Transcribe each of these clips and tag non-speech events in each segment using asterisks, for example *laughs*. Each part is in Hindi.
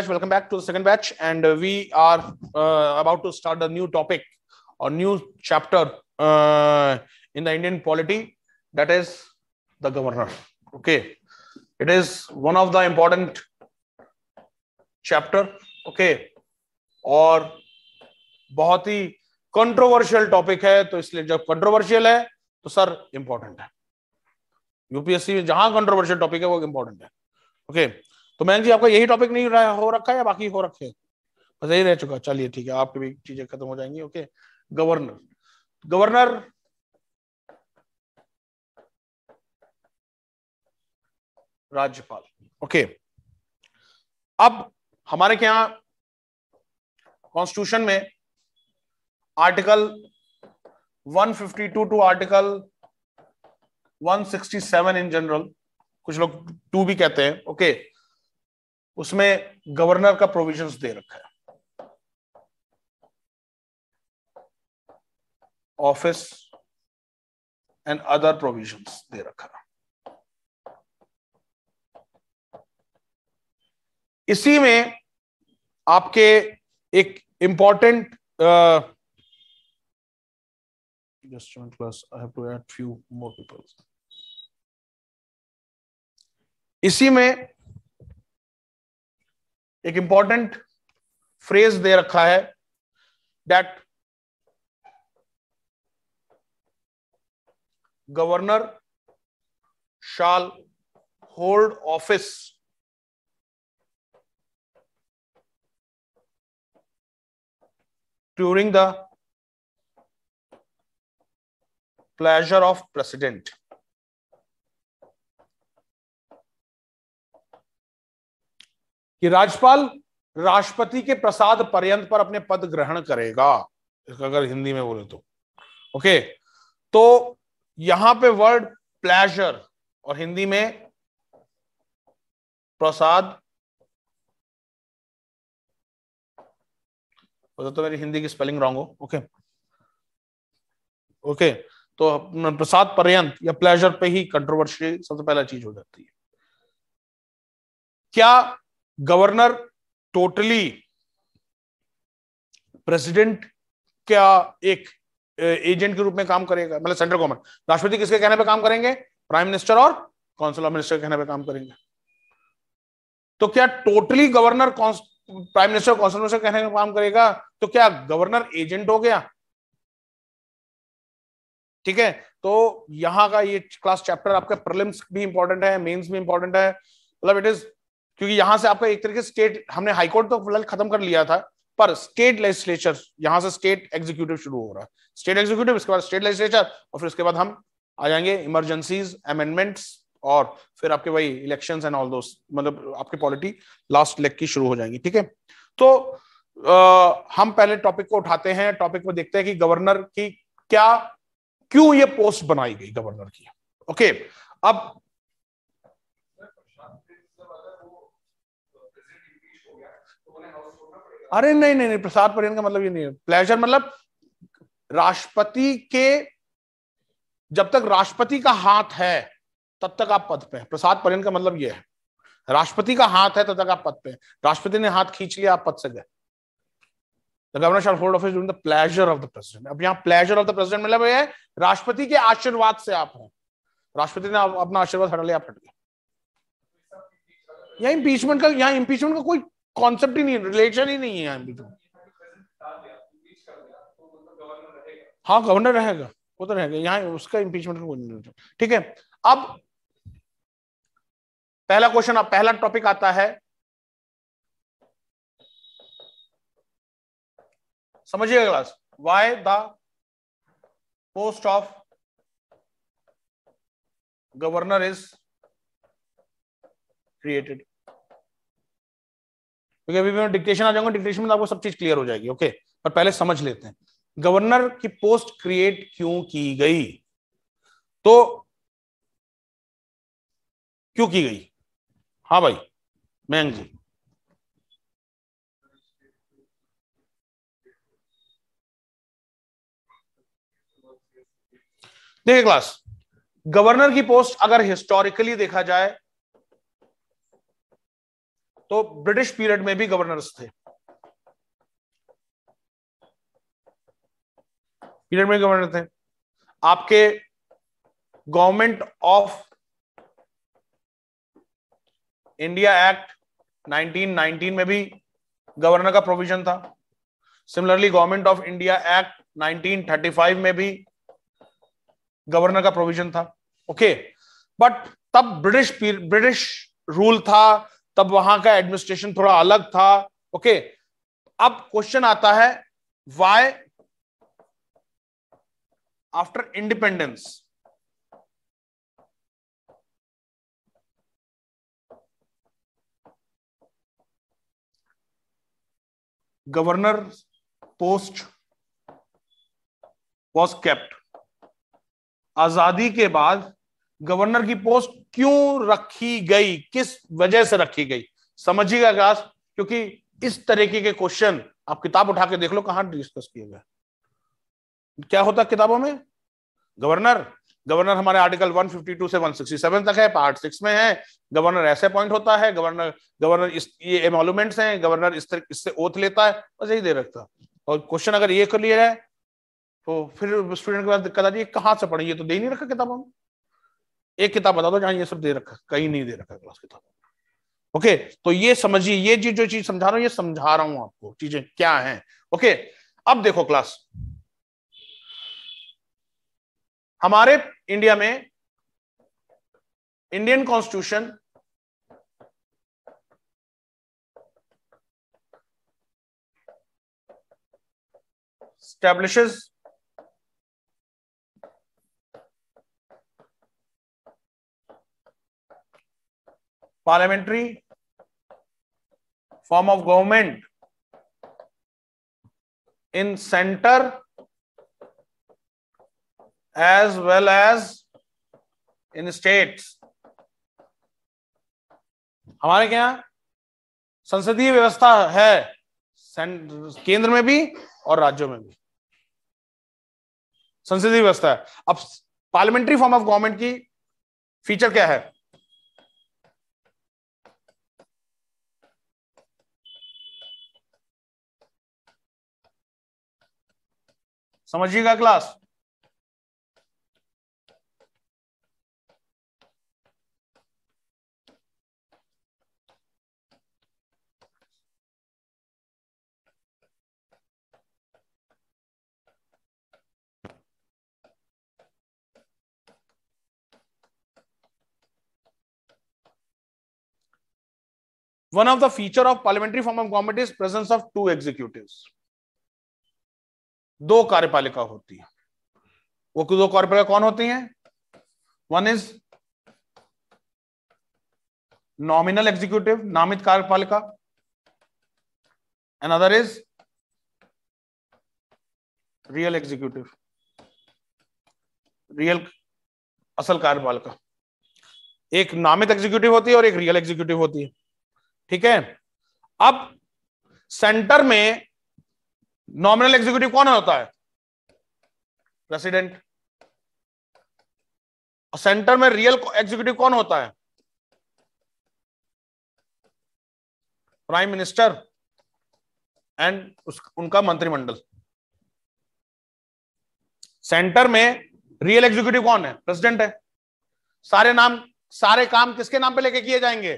batch welcome back to the second batch and uh, we are uh, about to start a new topic or new chapter uh, in the indian polity that is the governor okay it is one of the important chapter okay और बहुत ही कंट्रोवर्शियल टॉपिक है तो इसलिए जब कंट्रोवर्शियल है तो सर इंपॉर्टेंट है यूपीएससी में जहां कंट्रोवर्शियल टॉपिक है वो इंपॉर्टेंट है ओके okay. तो मैंने जी आपका यही टॉपिक नहीं रहा हो रखा है या बाकी हो रखे बस यही रह चुका चलिए ठीक है आपकी भी चीजें खत्म हो जाएंगी ओके गवर्नर गवर्नर राज्यपाल ओके अब हमारे क्या कॉन्स्टिट्यूशन में article 152 to article 167 in general कुछ लोग टू भी कहते हैं ओके okay. उसमें गवर्नर का प्रोविजंस दे रखा है ऑफिस एंड अदर प्रोविजंस दे रखा है इसी में आपके एक important just one I i have to add few more इसी में एक इंपॉर्टेंट फ्रेज दे रखा है that governor shall hold office during the pleasure of president कि राज्यपाल राष्ट्रपति के प्रसाद पर्यंत पर अपने पद ग्रहण करेगा अगर हिंदी में बोले तो ओके तो यहां पे वर्ड प्लेजर और हिंदी में प्रसाद तो मेरी हिंदी की स्पेलिंग रॉन्ग हो ओके ओके तो प्रसाद पर्यंत या प्लेजर पे ही कंट्रोवर्सी सबसे पहला चीज हो जाती है क्या गवर्नर टोटली प्रेसिडेंट क्या एक एजेंट के रूप में काम करेगा मतलब सेंट्रल गवर्नमेंट राष्ट्रपति किसके कहने पे काम करेंगे प्राइम मिनिस्टर और काउंसिल ऑफ मिनिस्टर के कहने पे काम करेंगे तो क्या totally governor prime minister council minister कहने का काम करेगा तो क्या गवर्नर एजेंट हो गया ठीक है तो यहां का ये क्लास चैप्टर आपके प्रलिम्स भी इंपॉर्टेंट है मेंस भी इंपॉर्टेंट है मतलब इट इज क्योंकि यहां से आपका एक तरीके स्टेट हमने हाईकोर्ट तो फिलहाल खत्म कर लिया था पर स्टेट लेजिस्लेचर यहां से स्टेट एग्जीक्यूटिव शुरू हो रहा है स्टेट एग्जीक्यूटिव इसके बाद स्टेट लेजिस्लेचर और फिर उसके बाद हम आ जाएंगे इमरजेंसीज अमेंडमेंट्स और फिर आपके वही इलेक्शन एंड ऑल दो मतलब आपकी पॉलिटी लास्ट लेग की शुरू हो जाएंगी ठीक है तो आ, हम पहले टॉपिक को उठाते हैं टॉपिक में देखते हैं कि गवर्नर की क्या क्यों ये पोस्ट बनाई गई गवर्नर की ओके अब अरे नहीं नहीं नहीं प्रसाद पर्यटन का मतलब ये नहीं है प्लेजर मतलब राष्ट्रपति के जब तक राष्ट्रपति का हाथ है तब तक आप पद पे हैं प्रसाद पर्यटन का मतलब ये है राष्ट्रपति का हाथ है तब तक आप पद पे हैं राष्ट्रपति ने हाथ खींच लिया आप पद से गए the governor shall hold office the pleasure of the president अब यहाँ प्लेजर ऑफ द प्रेसिडेंट मतलब ये राष्ट्रपति के आशीर्वाद से आप हैं राष्ट्रपति ने अपना आशीर्वाद हटा लिया आप हट गए यहाँ इम्पीचमेंट का यहाँ इम्पीचमेंट का कोई कॉन्सेप्ट ही नहीं रिलेशन ही नहीं है तो। हाँ गवर्नर रहेगा वो तो रहेगा यहाँ उसका इम्पीचमेंट का ठीक है अब पहला क्वेश्चन अब पहला टॉपिक आता है समझिएगा class why the post of governor is created क्योंकि अभी मैं डिक्टेशन आ जाऊंगा डिक्टेशन में आपको सब चीज क्लियर हो जाएगी ओके पर पहले समझ लेते हैं गवर्नर की पोस्ट क्रिएट क्यों की गई तो क्यों की गई हाँ भाई मयंक जी देखिए क्लास गवर्नर की पोस्ट अगर हिस्टोरिकली देखा जाए तो ब्रिटिश पीरियड में भी गवर्नर्स थे पीरियड में गवर्नर थे आपके गवर्नमेंट ऑफ इंडिया एक्ट 1919 में भी गवर्नर का प्रोविजन था similarly government of India act 1935 में भी गवर्नर का प्रोविजन था ओके okay. बट तब ब्रिटिश ब्रिटिश रूल था तब वहां का एडमिनिस्ट्रेशन थोड़ा अलग था ओके अब क्वेश्चन आता है why after independence governor post was kept आजादी के बाद गवर्नर की पोस्ट क्यों रखी गई किस वजह से रखी गई समझिएगा क्या क्योंकि इस तरीके के क्वेश्चन आप किताब उठा के देख लो कहां डिस्कस किए गए क्या होता है किताबों में गवर्नर गवर्नर हमारे आर्टिकल 152 से 167 तक है पार्ट सिक्स में है गवर्नर ऐसे अपॉइंट होता है गवर्नर गवर्नर इस ये एमोलूमेंट हैं गवर्नर इस तरह इससे ओथ लेता है बस यही दे रखता और क्वेश्चन अगर ये कर लिया जाए तो फिर स्टूडेंट के बाद दिक्कत आ रही है से पढ़े ये तो दे नहीं रखा किताबों में एक किताब बता दो जहां ये सब दे रखा कहीं नहीं दे रखा क्लास किताब ओके तो ये समझिए ये चीज जो चीज समझा रहा हूं ये समझा रहा हूं आपको चीजें क्या हैं ओके अब देखो क्लास हमारे इंडिया में Indian constitution establishes parliamentary form of government in center as well as in states हमारे क्या संसदीय व्यवस्था है केंद्र में भी और राज्यों में भी संसदीय व्यवस्था है अब पार्लियामेंट्री फॉर्म ऑफ गवर्नमेंट की फीचर क्या है समझिएगा class One of the feature of parliamentary form of government is presence of two executives. दो कार्यपालिका होती है वो दो कार्यपालिका कौन होती हैं वन इज नॉमिनल एग्जीक्यूटिव नामित कार्यपालिका and other is real executive real असल कार्यपालिका एक नामित एग्जीक्यूटिव होती है और एक रियल एग्जीक्यूटिव होती है ठीक है अब सेंटर में नॉमिनल एग्जीक्यूटिव कौन होता है प्रेसिडेंट सेंटर में रियल एग्जीक्यूटिव कौन होता है प्राइम मिनिस्टर एंड उनका मंत्रिमंडल सेंटर में रियल एग्जीक्यूटिव कौन है प्रेसिडेंट है सारे नाम सारे काम किसके नाम पे लेके किए जाएंगे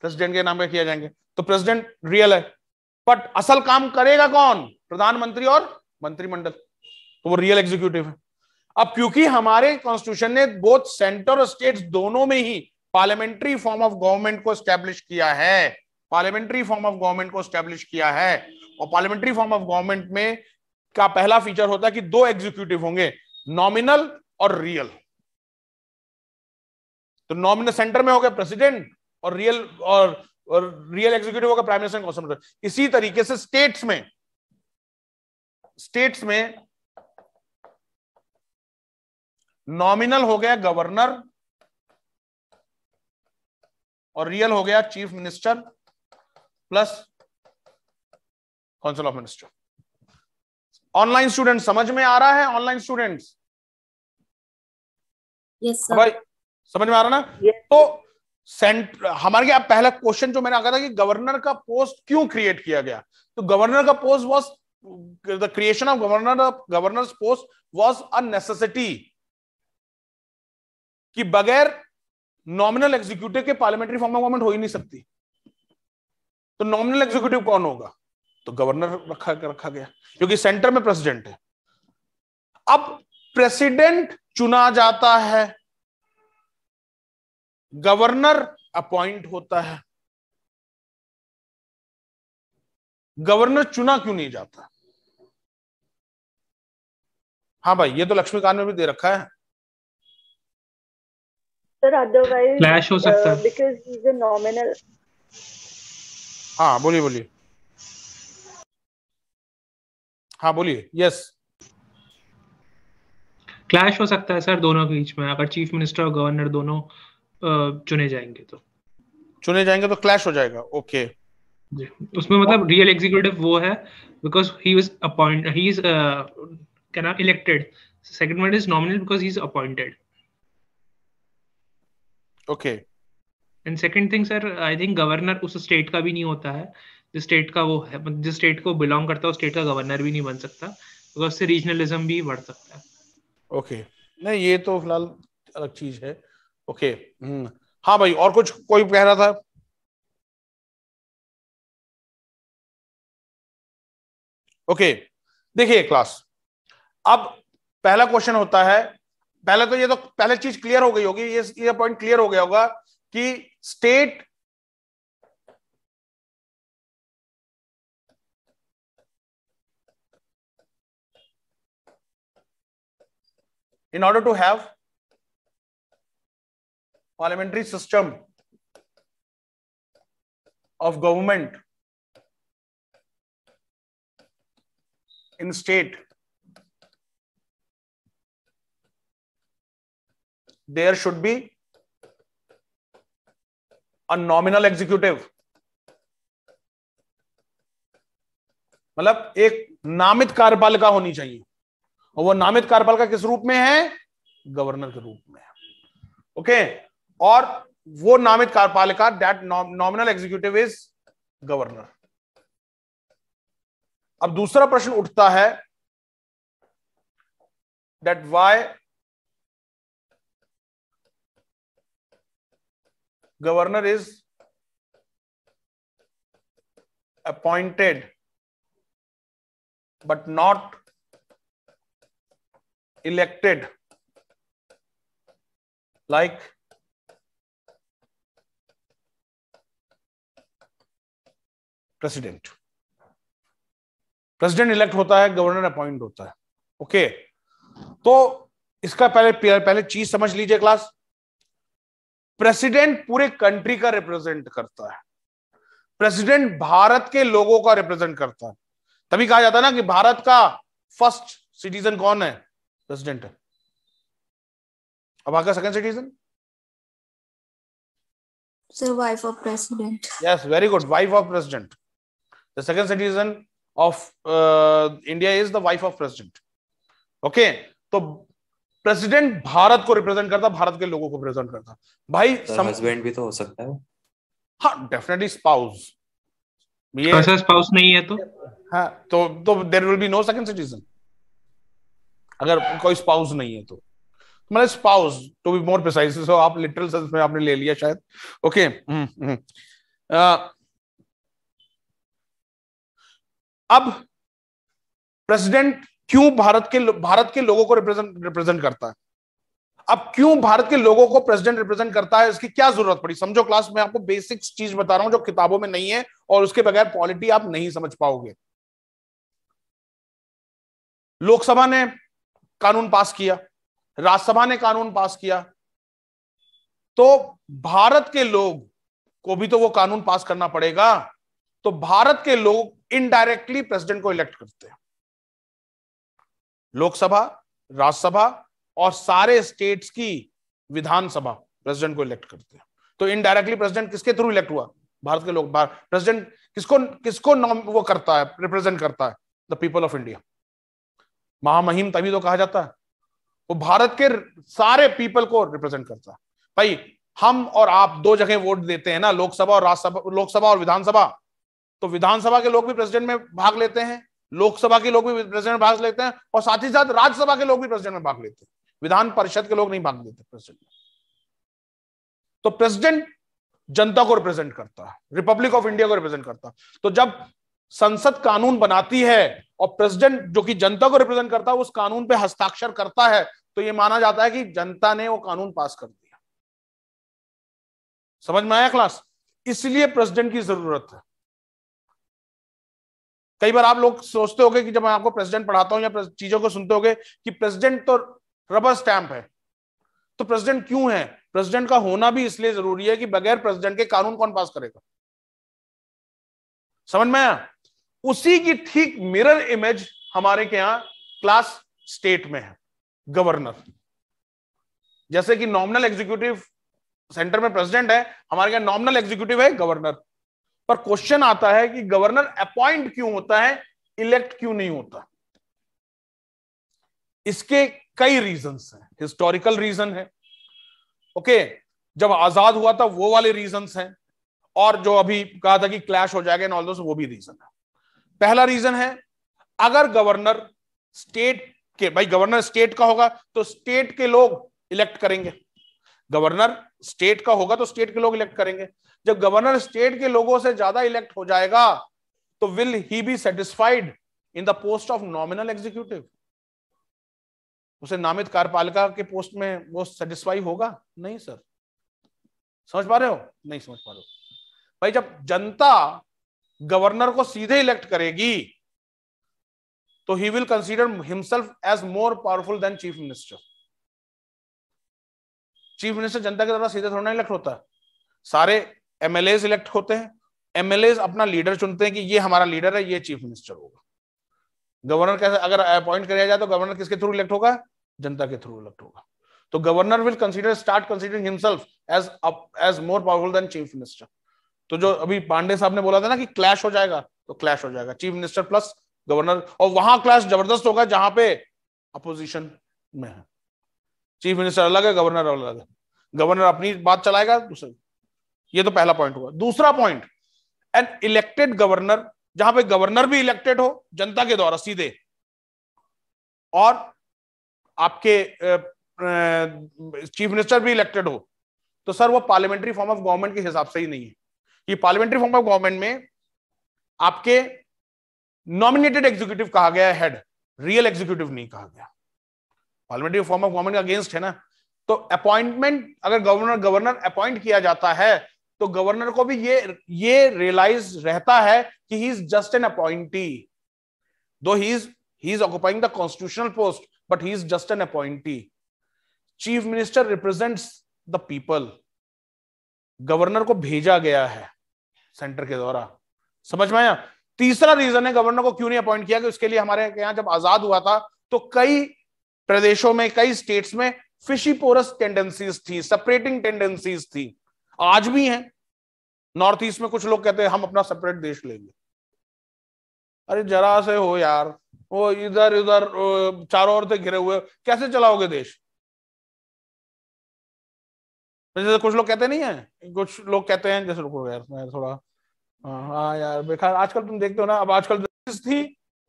प्रेसिडेंट के नाम पे किए जाएंगे तो प्रेसिडेंट रियल है बट असल काम करेगा कौन प्रधानमंत्री और मंत्रिमंडल तो वो रियल एग्जीक्यूटिव है अब क्योंकि हमारे कॉन्स्टिट्यूशन ने बोथ सेंटर और स्टेट्स दोनों में ही पार्लियामेंट्री फॉर्म ऑफ गवर्नमेंट को स्टैब्लिश किया है पार्लियामेंट्री फॉर्म ऑफ गवर्नमेंट को स्टैब्लिश किया है और पार्लियामेंट्री फॉर्म ऑफ गवर्नमेंट में का पहला फीचर होता है कि दो एग्जीक्यूटिव होंगे नॉमिनल और रियल तो नॉमिनल सेंटर में हो गया प्रेसिडेंट और रियल और, और रियल एग्जीक्यूटिव होगा प्राइम मिनिस्टर इसी तरीके से स्टेट्स में स्टेट्स में नॉमिनल हो गया गवर्नर और रियल हो गया chief minister plus council of minister online student समझ में आ रहा है ऑनलाइन स्टूडेंट्स yes, भाई समझ में आ रहा ना yes. तो सेंट हमारे पहला क्वेश्चन जो मैंने कहा था कि गवर्नर का पोस्ट क्यों क्रिएट किया गया तो गवर्नर का post was the creation of governor governor's post was a necessity कि बगैर नॉमिनल एग्जीक्यूटिव के पार्लियामेंट्री फॉर्म ऑफ गवर्नमेंट हो ही नहीं सकती तो नॉमिनल एग्जीक्यूटिव कौन होगा तो गवर्नर रखा रखा गया क्योंकि सेंटर में प्रेसिडेंट है अब प्रेसिडेंट चुना जाता है गवर्नर अपॉइंट होता है गवर्नर चुना क्यों नहीं जाता हाँ भाई ये तो लक्ष्मीकांत में भी दे रखा है सर अदरवाइज हो सकता uh, है बिकॉज नॉमिनल हाँ बोलिए बोलिए हाँ बोलिए यस क्लैश हो सकता है सर दोनों के बीच में अगर चीफ मिनिस्टर और गवर्नर दोनों uh, चुने जाएंगे तो चुने जाएंगे तो क्लैश हो जाएगा ओके okay. उसमें मतलब रियल एग्जीक्यूटिव वो है because he was appoint he is can elected second one is nominal because he is appointed okay and second thing sir I think governor उस स्टेट का भी नहीं होता है जिस स्टेट का वो है मतलब जिस स्टेट को बिलोंग करता है उस स्टेट का गवर्नर भी नहीं बन सकता बिकॉज से रीजनलिज्म भी बढ़ सकता है ओके okay. नहीं ये तो फिलहाल अलग चीज है ओके okay. हम्म hmm. हाँ भाई और कुछ कोई कह रहा था ओके देखिए क्लास अब पहला क्वेश्चन होता है पहले तो ये तो पहले चीज क्लियर हो गई होगी ये ये पॉइंट क्लियर हो गया होगा कि state in order to have parliamentary system of government in state there should be a nominal executive मतलब एक नामित कार्यपालिका होनी चाहिए और वो नामित कार्यपालिका किस रूप में है गवर्नर के रूप में ओके okay? और वो नामित कार्यपालिका that nominal executive is governor अब दूसरा प्रश्न उठता है that why governor is appointed but not elected like president president elect होता है गवर्नर अपॉइंट होता है ओके तो इसका पहले पहले चीज समझ लीजिए क्लास प्रेसिडेंट पूरे कंट्री का रिप्रेजेंट करता है प्रेसिडेंट भारत के लोगों का रिप्रेजेंट करता है तभी कहा जाता है ना कि भारत का फर्स्ट सिटीजन कौन है प्रेसिडेंट है अब आगे second citizen sir wife of president yes very good wife of president the second citizen of uh, India is the wife of president. Okay, तो प्रेसिडेंट भारत को रिप्रेजेंट करता भारत के लोगों को रिप्रेजेंट करता भाई हस्बैंड तो भी तो हो सकता है हाँ डेफिनेटली स्पाउस ये स्पाउस नहीं है तो हाँ तो तो there will be no second citizen अगर कोई स्पाउस नहीं है तो मतलब spouse to be more precise so आप लिटरल सेंस में आपने ले लिया शायद ओके okay. हम्म, हम्म। uh, अब प्रेसिडेंट क्यों भारत के भारत के लोगों को रिप्रेजेंट रिप्रेजेंट करता है अब क्यों भारत के लोगों को प्रेसिडेंट रिप्रेजेंट करता है इसकी क्या जरूरत पड़ी समझो क्लास में आपको बेसिक चीज बता रहा हूं जो किताबों में नहीं है और उसके बगैर पॉलिटी आप नहीं समझ पाओगे लोकसभा ने कानून पास किया राज्यसभा ने कानून पास किया तो भारत के लोग को भी तो वो कानून पास करना पड़ेगा तो भारत के लोग इनडायरेक्टली प्रेसिडेंट को इलेक्ट करते हैं लोकसभा राज्यसभा और सारे स्टेट्स की विधानसभा प्रेसिडेंट को इलेक्ट करते हैं तो इनडायरेक्टली प्रेसिडेंट किसके थ्रू इलेक्ट हुआ भारत के लोग प्रेसिडेंट किसको किसको नॉम वो करता है रिप्रेजेंट करता है द पीपल ऑफ इंडिया महामहिम तभी तो कहा जाता है वो भारत के सारे पीपल को रिप्रेजेंट करता है भाई हम और आप दो जगह वोट देते हैं ना लोकसभा और राज्यसभा लोकसभा और विधानसभा तो विधानसभा के लोग भी प्रेसिडेंट में भाग लेते हैं लोकसभा के लोग भी प्रेसिडेंट भाग लेते हैं और साथ ही साथ राज्यसभा के लोग भी प्रेसिडेंट में भाग लेते हैं विधान परिषद के लोग नहीं भाग लेते प्रेसिडेंट में तो प्रेसिडेंट जनता को रिप्रेजेंट करता है रिपब्लिक ऑफ इंडिया को रिप्रेजेंट करता है तो जब संसद कानून बनाती है और प्रेसिडेंट जो कि जनता को रिप्रेजेंट करता है उस कानून पे हस्ताक्षर करता है तो ये माना जाता है कि जनता ने वो कानून पास कर दिया समझ में आया क्लास इसलिए प्रेसिडेंट की जरूरत है कई बार आप लोग सोचते हो कि जब मैं आपको प्रेसिडेंट पढ़ाता हूं या चीजों को सुनते हो कि प्रेसिडेंट तो रबर स्टैंप है तो प्रेसिडेंट क्यों है प्रेसिडेंट का होना भी इसलिए जरूरी है कि बगैर प्रेसिडेंट के कानून कौन पास करेगा समझ में आया उसी की ठीक मिरर इमेज हमारे के यहां क्लास स्टेट में है गवर्नर जैसे कि नॉमिनल एग्जीक्यूटिव सेंटर में प्रेसिडेंट है हमारे यहाँ नॉमिनल एग्जीक्यूटिव है गवर्नर पर क्वेश्चन आता है कि गवर्नर अपॉइंट क्यों होता है इलेक्ट क्यों नहीं होता इसके कई रीजन हैं हिस्टोरिकल रीजन है ओके जब आजाद हुआ था वो वाले रीजन हैं और जो अभी कहा था कि क्लैश हो जाएगा ऑल वो भी रीजन है पहला रीजन है अगर गवर्नर स्टेट के भाई गवर्नर स्टेट का होगा तो स्टेट के लोग इलेक्ट करेंगे गवर्नर स्टेट का होगा तो स्टेट के लोग इलेक्ट करेंगे जब गवर्नर स्टेट के लोगों से ज्यादा इलेक्ट हो जाएगा तो will he be satisfied in the post of nominal executive उसे नामित कार्यपालिका के पोस्ट में वो सेटिस्फाई होगा नहीं सर समझ पा रहे हो नहीं समझ पा रहे हो भाई जब जनता गवर्नर को सीधे इलेक्ट करेगी तो he will consider himself as more powerful than chief minister chief minister जनता के द्वारा सीधे थोड़ा इलेक्ट होता सारे एमएलए इलेक्ट होते हैं एमएलए अपना लीडर चुनते हैं कि ये हमारा लीडर है ये चीफ मिनिस्टर होगा गवर्नर कैसे अगर अपॉइंट किया जाए तो गवर्नर किसके थ्रू इलेक्ट होगा जनता के थ्रू इलेक्ट होगा तो governor will consider start considering himself as as more powerful than chief minister तो जो अभी पांडे साहब ने बोला था ना कि क्लैश हो जाएगा तो क्लैश हो जाएगा चीफ मिनिस्टर प्लस गवर्नर और वहां क्लैश जबरदस्त होगा जहां पे अपोजिशन में है चीफ मिनिस्टर अलग है गवर्नर अलग है गवर्नर अपनी बात चलाएगा दूसरे ये तो पहला पॉइंट हुआ दूसरा पॉइंट एन इलेक्टेड गवर्नर जहां पे गवर्नर भी इलेक्टेड हो जनता के द्वारा सीधे और आपके चीफ मिनिस्टर भी इलेक्टेड हो तो सर वो पार्लियामेंट्री फॉर्म ऑफ गवर्नमेंट के हिसाब से ही नहीं है ये पार्लियामेंट्री फॉर्म ऑफ गवर्नमेंट में आपके नॉमिनेटेड एग्जीक्यूटिव कहा गया हेड रियल एग्जीक्यूटिव नहीं कहा गया parliamentary form of government against है ना तो अपॉइंटमेंट अगर गवर्नर गवर्नर अपॉइंट किया जाता है तो गवर्नर को भी ये ये रियलाइज रहता है कि he is just an appointee दो he is he is occupying the constitutional post but he is just an appointee chief minister represents the people governor को भेजा गया है सेंटर के द्वारा समझ में आया तीसरा रीजन है गवर्नर को क्यों नहीं अपॉइंट किया कि उसके लिए हमारे यहां जब आजाद हुआ था तो कई प्रदेशों में कई स्टेट्स में फिशीपोरस टेंडेंसीज थी सेपरेटिंग टेंडेंसीज थी आज भी हैं नॉर्थ ईस्ट में कुछ लोग कहते हैं हम अपना सेपरेट देश लेंगे अरे जरा से हो यार वो इधर उधर चारों ओर से घिरे हुए कैसे चलाओगे देश जैसे कुछ लोग कहते नहीं है कुछ लोग कहते हैं जैसे रुको यार मैं थोड़ा हाँ यार बेकार आजकल तुम देखते हो ना अब आजकल थी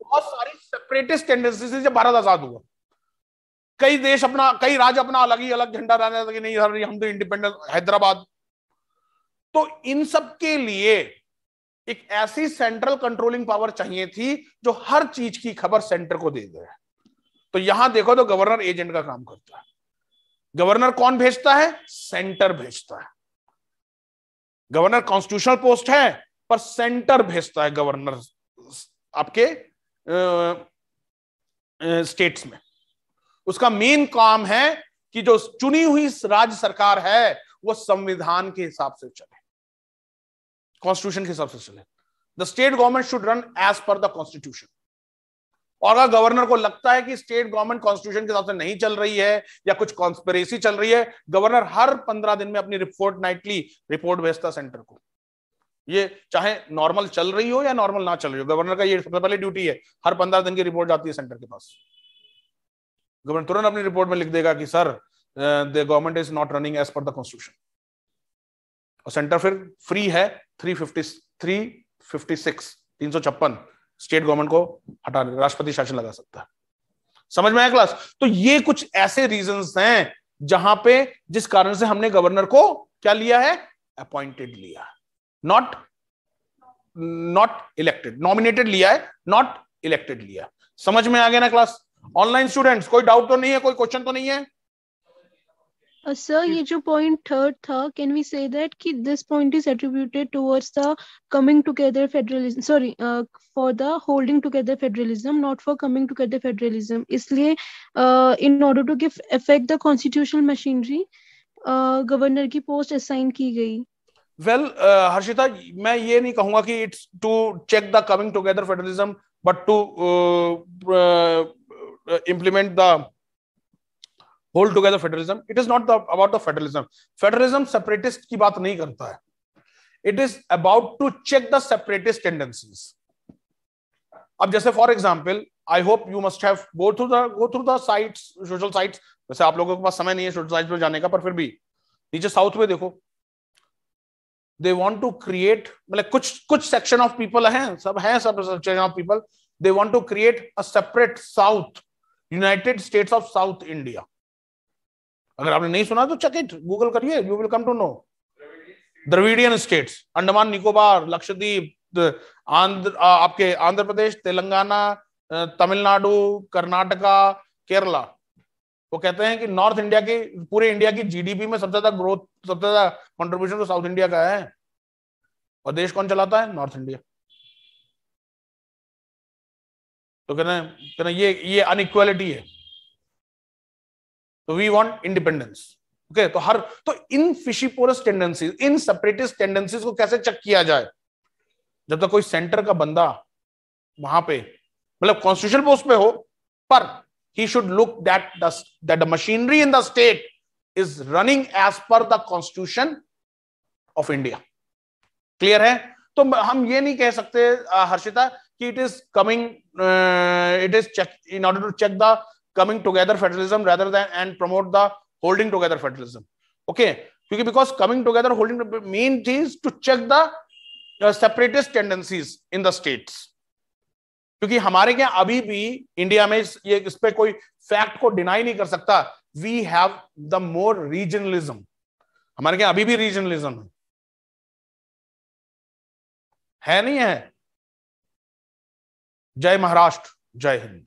बहुत सारी सेपरेटिस्ट टेंडेंसी थी जब भारत आजाद हुआ कई देश अपना कई राज्य अपना अलग ही अलग झंडा रहने लगे नहीं सर हम तो इंडिपेंडेंट हैदराबाद तो इन सब के लिए एक ऐसी सेंट्रल कंट्रोलिंग पावर चाहिए थी जो हर चीज की खबर सेंटर को दे दे तो यहां देखो तो गवर्नर एजेंट का काम करता है गवर्नर कौन भेजता है सेंटर भेजता है गवर्नर कॉन्स्टिट्यूशनल पोस्ट है पर सेंटर भेजता है गवर्नर आपके स्टेट्स में उसका मेन काम है कि जो चुनी हुई राज्य सरकार है वो संविधान के हिसाब से चले कॉन्स्टिट्यूशन के हिसाब से चले the state government should run as per the constitution और अगर गवर्नर को लगता है कि स्टेट गवर्नमेंट कॉन्स्टिट्यूशन के हिसाब से नहीं चल रही है या कुछ कॉन्स्पेरेसी चल रही है गवर्नर हर पंद्रह दिन में अपनी रिपोर्ट नाइटली रिपोर्ट भेजता सेंटर को ये चाहे नॉर्मल चल रही हो या नॉर्मल ना चल रही हो गवर्नर का ये सबसे पहले ड्यूटी है हर पंद्रह दिन की रिपोर्ट जाती है सेंटर के पास गवर्नमेंट तुरंत अपनी रिपोर्ट में लिख देगा कि sir the government is not running as per the constitution और सेंटर फिर फ्री है three fifty three fifty six तीन सौ छप्पन स्टेट गवर्नमेंट को हटा राष्ट्रपति शासन लगा सकता है समझ में आया क्लास तो ये कुछ ऐसे रीजन हैं जहां पे जिस कारण से हमने गवर्नर को क्या लिया है अपॉइंटेड लिया नॉट नॉट इलेक्टेड नॉमिनेटेड लिया है नॉट इलेक्टेड लिया समझ में आ गया ना क्लास ऑनलाइन स्टूडेंट्स कोई डाउट तो नहीं है कोई क्वेश्चन तो नहीं है सर uh, ये जो पॉइंट थर्ड था कैन वी से दैट कि this point is attributed towards the coming together federalism sorry for the holding together federalism not for coming together federalism इसलिए in order to give effect the constitutional machinery governor की पोस्ट असाइन की गई वेल well, uh, हर्षिता मैं ये नहीं कहूंगा कि it's to check the coming together federalism but to uh, implement the hold together federalism it is not about the federalism federalism separatist की बात नहीं करता है it is about to check the separatist tendencies अब जैसे for example I hope you must have go through the go through the sites social sites वैसे आप लोगों के पास समय नहीं है सोशल साइट्स पर जाने का पर फिर भी नीचे साउथ में देखो दे वांट टू क्रिएट मतलब कुछ कुछ सेक्शन ऑफ पीपल हैं सब हैं सब section of people they want to create a separate south united states of south India अगर आपने नहीं सुना तो चेक इट गूगल करिए you will come to know Dravidian states Andaman Nicobar Lakshadweep Andhra आपके आंध्र प्रदेश तेलंगाना तमिलनाडु कर्नाटका केरला वो कहते हैं कि नॉर्थ इंडिया की पूरे इंडिया की जीडीपी में सबसे ज्यादा ग्रोथ सबसे ज्यादा कंट्रीब्यूशन तो साउथ इंडिया का है और देश कौन चलाता है नॉर्थ इंडिया तो कहना कहना ये ये अनइक्वालिटी है तो वी वांट इंडिपेंडेंस ओके तो हर तो in fissiparous tendencies in separatist tendencies को कैसे चेक किया जाए जब तक कोई सेंटर का बंदा वहां पे मतलब कॉन्स्टिट्यूशन पोस्ट पे हो पर he should look that that that the machinery in the state is running as per the constitution of है तो हम ये नहीं कह सकते हर्षिता कि it is coming it is check in order to check the coming together federalism rather than and promote the holding together federalism okay क्योंकि because coming together holding main चीज to check the separatist tendencies in the states क्योंकि हमारे क्या अभी भी इंडिया में ये इस पर कोई फैक्ट को डिनाई नहीं कर सकता we have the more regionalism हमारे क्या अभी भी रीजनलिज्म है नहीं है जय महाराष्ट्र जय हिंद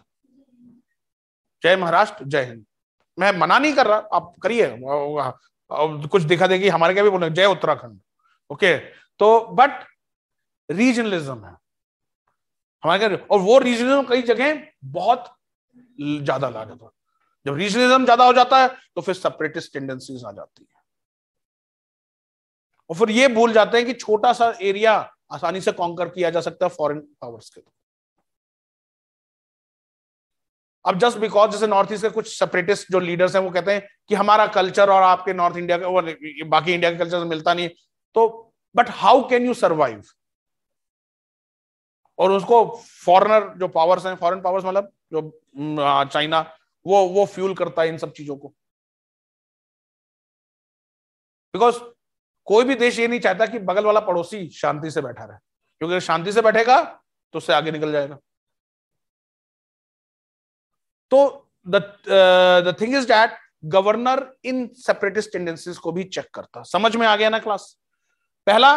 जय महाराष्ट्र जय हिंद मैं मना नहीं कर रहा आप करिए कुछ दिखा देगी हमारे क्या भी बोले जय उत्तराखंड ओके तो बट रीजनलिज्म है हमारे क्या और वो रीजनलिज्म कई जगह बहुत ज्यादा लागत है जब रीजनलिज्म ज्यादा हो जाता है तो फिर सेपरेटिस्ट टेंडेंसीज आ जाती है और फिर ये भूल जाते हैं कि छोटा सा एरिया आसानी से कॉन्कर किया जा सकता है फॉरेन पावर्स के थ्रू अब जस्ट बिकॉज जैसे नॉर्थ ईस्ट के कुछ सेपरेटिस्ट जो लीडर्स हैं वो कहते हैं कि हमारा कल्चर और आपके नॉर्थ इंडिया का बाकी इंडिया के कल्चर से मिलता नहीं तो but how can you survive और उसको फॉरनर जो पावर्स हैं फॉरन पावर्स मतलब जो चाइना वो वो फ्यूल करता है इन सब चीजों को बिकॉज कोई भी देश ये नहीं चाहता कि बगल वाला पड़ोसी शांति से बैठा रहे क्योंकि शांति से बैठेगा तो उससे आगे निकल जाएगा तो the thing is that governor in separatist tendencies को भी चेक करता समझ में आ गया ना क्लास पहला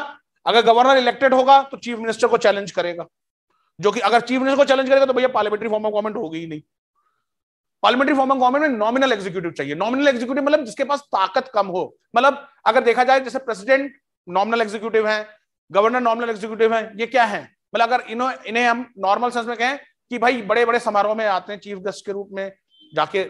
अगर गवर्नर इलेक्टेड होगा तो चीफ मिनिस्टर को चैलेंज करेगा जो कि अगर चीफ मिनिस्टर को चैलेंज करेगा तो भैया पार्लियामेंट्री फॉर्म ऑफ गवर्नमेंट होगी ही नहीं पार्लियामेंट्री फॉर्म ऑफ गवर्नमेंट में नॉमिनल एग्जीक्यूटिव चाहिए नॉमिनल एग्जीक्यूटिव मतलब जिसके पास ताकत कम हो मतलब अगर देखा जाए जैसे प्रेसिडेंट नॉमिनल एग्जीक्यूटिव है गवर्नर नॉमिनल एग्जीक्यूटिव है ये क्या है मतलब अगर इन्हों इन्हें हम नॉर्मल सेंस में कहें कि भाई बड़े बड़े समारोह में आते हैं चीफ गेस्ट के रूप में जाके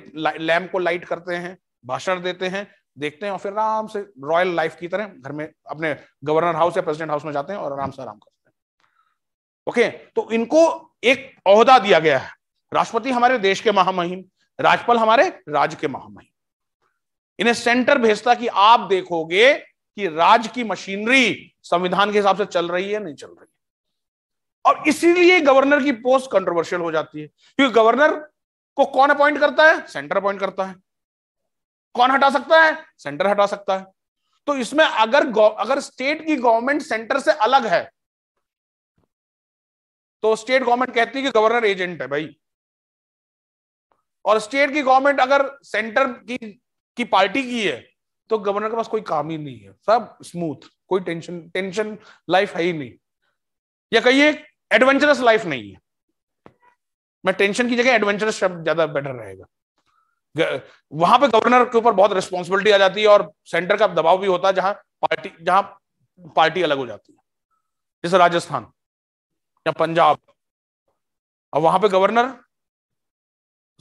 लैम्प को लाइट करते हैं भाषण देते हैं देखते हैं और फिर आराम से रॉयल लाइफ की तरह घर में अपने गवर्नर हाउस या प्रेसिडेंट हाउस में जाते हैं और आराम से आराम करते हैं ओके तो इनको एक अहदा दिया गया है राष्ट्रपति हमारे देश के महामहिम राज्यपाल हमारे राज्य के महामहिम इन्हें सेंटर भेजता कि आप देखोगे कि राज्य की मशीनरी संविधान के हिसाब से चल रही है नहीं चल रही और इसीलिए गवर्नर की पोस्ट कंट्रोवर्शियल हो जाती है क्योंकि गवर्नर को कौन अपॉइंट करता है सेंटर अपॉइंट करता है कौन हटा सकता है सेंटर हटा सकता है तो इसमें अगर अगर स्टेट की गवर्नमेंट सेंटर से अलग है तो स्टेट गवर्नमेंट कहती है कि गवर्नर एजेंट है भाई और स्टेट की गवर्नमेंट अगर सेंटर की की पार्टी की है तो गवर्नर के पास कोई काम ही नहीं है सब स्मूथ कोई टेंशन टेंशन लाइफ है ही नहीं या कहिए एडवेंचरस लाइफ नहीं है मैं टेंशन की जगह एडवेंचरस शब्द ज्यादा बेटर रहेगा वहां पे गवर्नर के ऊपर बहुत रिस्पॉन्सिबिलिटी आ जाती है और सेंटर का दबाव भी होता है जहां पार्टी जहां पार्टी अलग हो जाती है जैसे राजस्थान या पंजाब अब वहां पे गवर्नर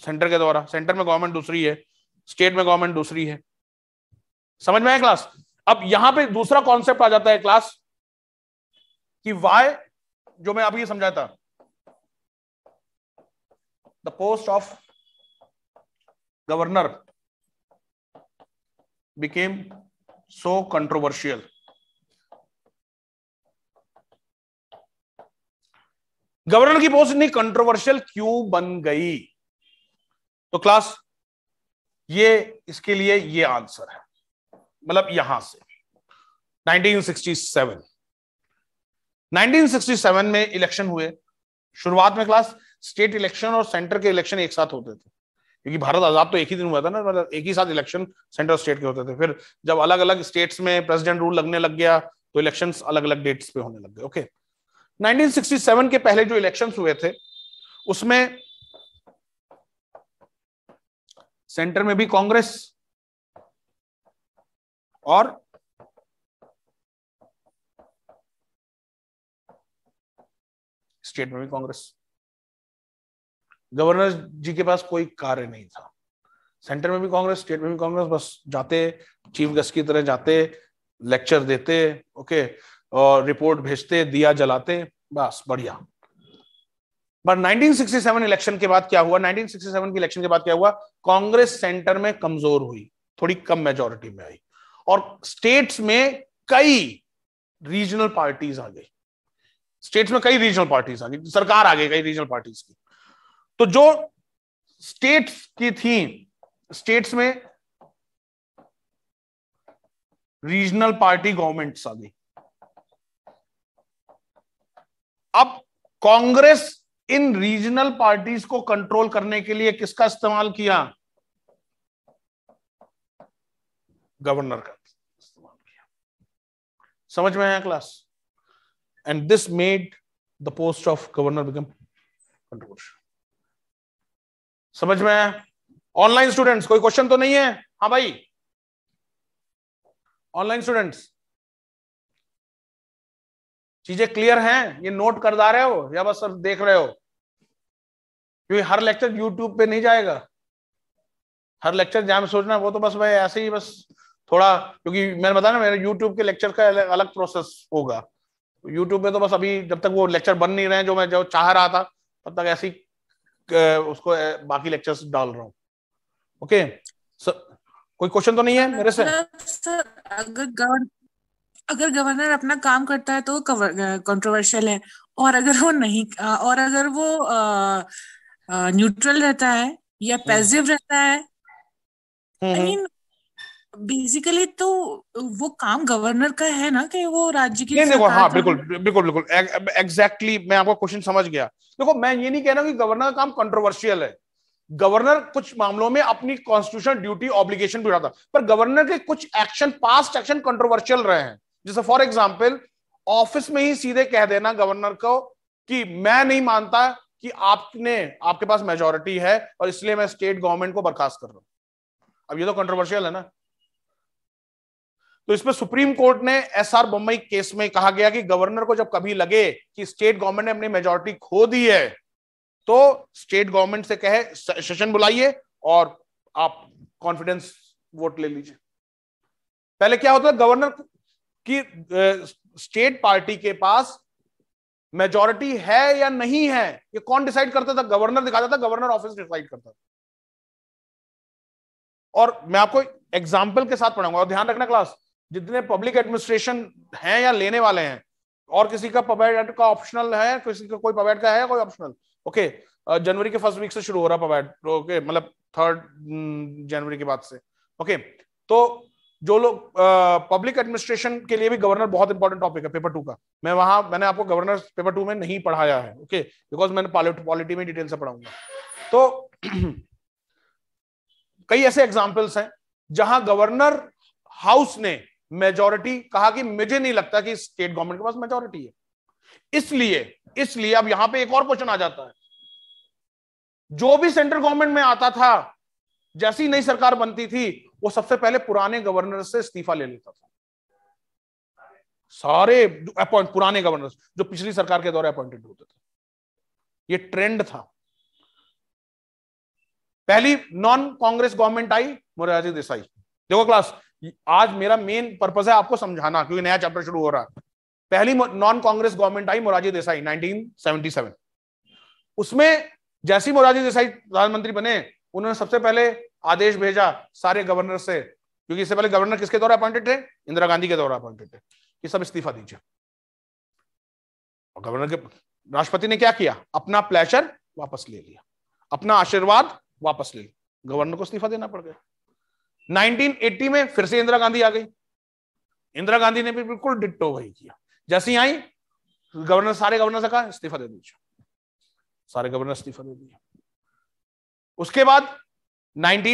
सेंटर के द्वारा सेंटर में गवर्नमेंट दूसरी है स्टेट में गवर्नमेंट दूसरी है समझ में आया क्लास अब यहां पे दूसरा कॉन्सेप्ट आ जाता है क्लास कि वाई जो मैं आपको ये समझाया था the post of governor became so controversial governor की पोस्ट इतनी कंट्रोवर्शियल क्यों बन गई तो क्लास ये इसके लिए ये आंसर है मतलब यहां से 1967 1967 में इलेक्शन हुए शुरुआत में क्लास स्टेट इलेक्शन और सेंटर के इलेक्शन एक साथ होते थे क्योंकि भारत आजाद तो एक ही दिन हुआ था ना मतलब एक ही साथ इलेक्शन सेंटर स्टेट के होते थे फिर जब अलग अलग स्टेट्स में प्रेसिडेंट रूल लगने लग गया तो इलेक्शन अलग अलग डेट्स पे होने लग गए ओके 1967 के पहले जो इलेक्शन हुए थे उसमें सेंटर में भी कांग्रेस और स्टेट में भी कांग्रेस गवर्नर जी के पास कोई कार्य नहीं था सेंटर में भी कांग्रेस स्टेट में भी कांग्रेस बस जाते चीफ गेस्ट की तरह जाते लेक्चर देते ओके और रिपोर्ट भेजते दिया जलाते बस बढ़िया बट 1967 इलेक्शन के बाद क्या हुआ 1967 के इलेक्शन के बाद क्या हुआ कांग्रेस सेंटर में कमजोर हुई थोड़ी कम मेजोरिटी में आई और स्टेट्स में कई रीजनल पार्टीज आ गई स्टेट्स में कई रीजनल पार्टीज आ गई सरकार आ गई कई रीजनल पार्टीज की तो जो स्टेट्स की थी स्टेट्स में रीजनल पार्टी गवर्नमेंट्स आ गई अब कांग्रेस इन रीजनल पार्टीज को कंट्रोल करने के लिए किसका इस्तेमाल किया गवर्नर का इस्तेमाल किया समझ में आया class And this made the post of governor become controversial. समझ में आया ऑनलाइन स्टूडेंट्स कोई क्वेश्चन तो नहीं है हाँ भाई ऑनलाइन स्टूडेंट्स चीजें क्लियर हैं ये नोट कर दा रहे हो या बस सर देख रहे हो क्योंकि हर लेक्चर यूट्यूब पे नहीं जाएगा हर लेक्चर जहां सोचना वो तो बस भाई ऐसे ही बस थोड़ा क्योंकि मैंने बताया ना मेरे यूट्यूब के लेक्चर का अलग प्रोसेस होगा यूट्यूब में तो बस अभी जब तक वो लेक्चर बन नहीं रहे हैं जो मैं जो चाह रहा था तब तक ऐसी उसको बाकी लेक्चर्स डाल रहा हूँ ओके सर कोई क्वेश्चन तो नहीं है मेरे से अच्छा, अगर अगर गवर्नर अपना काम करता है तो कंट्रोवर्शियल है और अगर वो नहीं और अगर वो न्यूट्रल रहता है या पैसिव हम्म। रहता है I mean hmm, hmm. Basically तो वो काम गवर्नर का है ना कि वो राज्य की नहीं देखो हाँ बिल्कुल बिल्कुल बिल्कुल एग्जैक्टली मैं आपका क्वेश्चन समझ गया देखो मैं ये नहीं कह रहा कि गवर्नर का काम कंट्रोवर्शियल है गवर्नर कुछ मामलों में अपनी कॉन्स्टिट्यूशन ड्यूटी ऑब्लिगेशन भी उठाता पर गवर्नर के कुछ एक्शन पास्ट एक्शन कंट्रोवर्शियल रहे हैं जैसे फॉर एग्जाम्पल ऑफिस में ही सीधे कह देना गवर्नर को कि मैं नहीं मानता कि आपने आपके पास मेजोरिटी है और इसलिए मैं स्टेट गवर्नमेंट को बर्खास्त कर रहा हूं अब ये तो कंट्रोवर्शियल है ना तो इसमें सुप्रीम कोर्ट ने एस आर बम्बई केस में कहा गया कि गवर्नर को जब कभी लगे कि स्टेट गवर्नमेंट ने अपनी मेजोरिटी खो दी है तो स्टेट गवर्नमेंट से कहे सेशन बुलाइए और आप कॉन्फिडेंस वोट ले लीजिए पहले क्या होता है गवर्नर की स्टेट पार्टी के पास मेजोरिटी है या नहीं है ये कौन डिसाइड करता था गवर्नर दिखाता था गवर्नर ऑफिस डिसाइड करता था और मैं आपको एग्जाम्पल के साथ पढ़ाऊंगा और ध्यान रखना क्लास जितने पब्लिक एडमिनिस्ट्रेशन हैं या लेने वाले हैं और किसी का पबैट का ऑप्शनल है किसी का कोई पबैट का है कोई ऑप्शनल ओके जनवरी के फर्स्ट वीक से शुरू हो रहा पबैट ओके मतलब थर्ड जनवरी के बाद से ओके तो जो लोग पब्लिक एडमिनिस्ट्रेशन के लिए भी गवर्नर बहुत इंपॉर्टेंट टॉपिक है पेपर टू का मैं वहां मैंने आपको गवर्नर पेपर टू में नहीं पढ़ाया है ओके बिकॉज मैंने पॉलिटी में डिटेल से पढ़ाऊंगा तो *clears throat* कई ऐसे एग्जाम्पल्स हैं जहां गवर्नर हाउस ने मेजोरिटी कहा कि मुझे नहीं लगता कि स्टेट गवर्नमेंट के पास मेजोरिटी है इसलिए इसलिए अब यहां पे एक और क्वेश्चन आ जाता है जो भी सेंट्रल गवर्नमेंट में आता था जैसी नई सरकार बनती थी वो सबसे पहले पुराने गवर्नर से इस्तीफा ले लेता था सारे अपॉइंट पुराने गवर्नर जो पिछली सरकार के द्वारा अपॉइंटेड होते थे ये ट्रेंड था पहली नॉन कांग्रेस गवर्नमेंट आई मोरारजी देसाई देखो क्लास आज मेरा मेन पर्पज है आपको समझाना क्योंकि नया चैप्टर शुरू हो रहा है पहली नॉन कांग्रेस गवर्नमेंट आई मोराजी देसाई 1977 उसमें जैसी मोराजी देसाई प्रधानमंत्री बने उन्होंने सबसे पहले आदेश भेजा सारे गवर्नर से क्योंकि इससे पहले गवर्नर किसके द्वारा अपॉइंटेड थे इंदिरा गांधी के द्वारा अपॉइंटेड थे कि सब इस्तीफा दीजिए और गवर्नर के राष्ट्रपति ने क्या किया अपना प्लेशर वापस ले लिया अपना आशीर्वाद वापस ले लिया गवर्नर को इस्तीफा देना पड़ गया 1980 में फिर से इंदिरा गांधी आ गई इंदिरा गांधी ने भी बिल्कुल डिट्टो वही किया जैसे ही आई गवर्नर सारे गवर्नर से कहा इस्तीफा दे दीजिए सारे गवर्नर इस्तीफा दे दिया उसके बाद 1997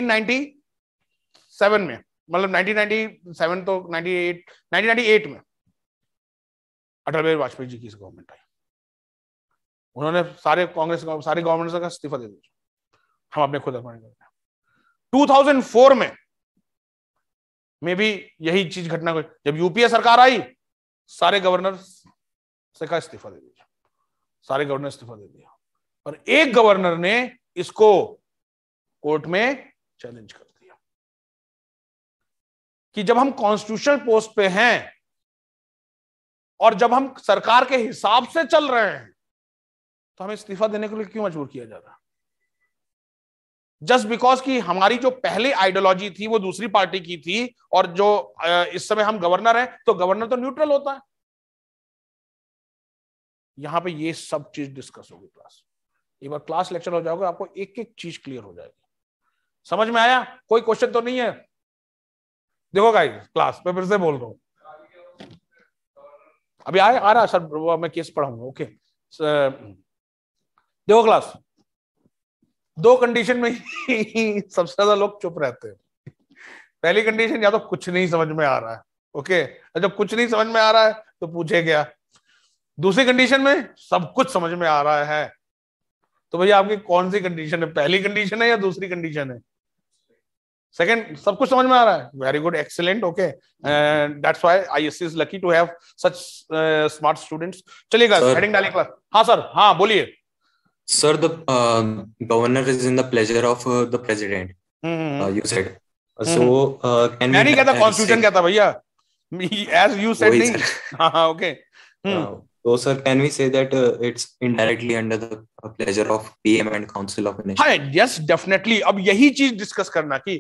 में मतलब 1997 तो 98 1998 में अटल बिहारी वाजपेयी जी की गवर्नमेंट आई उन्होंने सारे कांग्रेस सारे गवर्नमेंट से इस्तीफा दे दिया हम अपने खुद अपने 2004 में में भी यही चीज घटना को जब यूपीए सरकार आई सारे गवर्नर से का इस्तीफा दे दिया सारे गवर्नर इस्तीफा दे दिया और एक गवर्नर ने इसको कोर्ट में चैलेंज कर दिया कि जब हम कॉन्स्टिट्यूशनल पोस्ट पे हैं और जब हम सरकार के हिसाब से चल रहे हैं तो हमें इस्तीफा देने के लिए क्यों मजबूर किया जा रहा है जस्ट बिकॉज कि हमारी जो पहले आइडियोलॉजी थी वो दूसरी पार्टी की थी और जो इस समय हम गवर्नर हैं तो गवर्नर तो न्यूट्रल होता है यहां पे ये सब चीज डिस्कस होगी क्लास एक बार क्लास लेक्चर हो जाओगे आपको एक एक चीज क्लियर हो जाएगी समझ में आया कोई क्वेश्चन तो नहीं है देखो गाइस क्लास मैं फिर से बोल रहा हूं अभी आए आ रहा सर मैं केस पढ़ाऊंगा ओके देखो क्लास दो कंडीशन में ही *laughs* सबसे ज्यादा लोग चुप रहते हैं पहली कंडीशन या तो कुछ नहीं समझ में आ रहा है ओके okay? जब कुछ नहीं समझ में आ रहा है तो पूछे गया दूसरी कंडीशन में सब कुछ समझ में आ रहा है तो भैया आपकी कौन सी कंडीशन है पहली कंडीशन है या दूसरी कंडीशन है सेकेंड सब कुछ समझ में आ रहा है very good excellent okay that's why ISC is lucky to have such smart students चलिएगा हेडिंग डालिए क्लास हाँ सर हाँ बोलिए Sir, the uh, governor is in the pleasure of uh, the president. Mm-hmm. Uh, you said. Mm-hmm. So hmm. uh, can कहता constitution कहता भैया. As you said नहीं. *laughs* हाँ तो sir can we say that it's indirectly under the pleasure of PM and council of nation हां यस डेफिनेटली अब यही चीज डिस्कस करना कि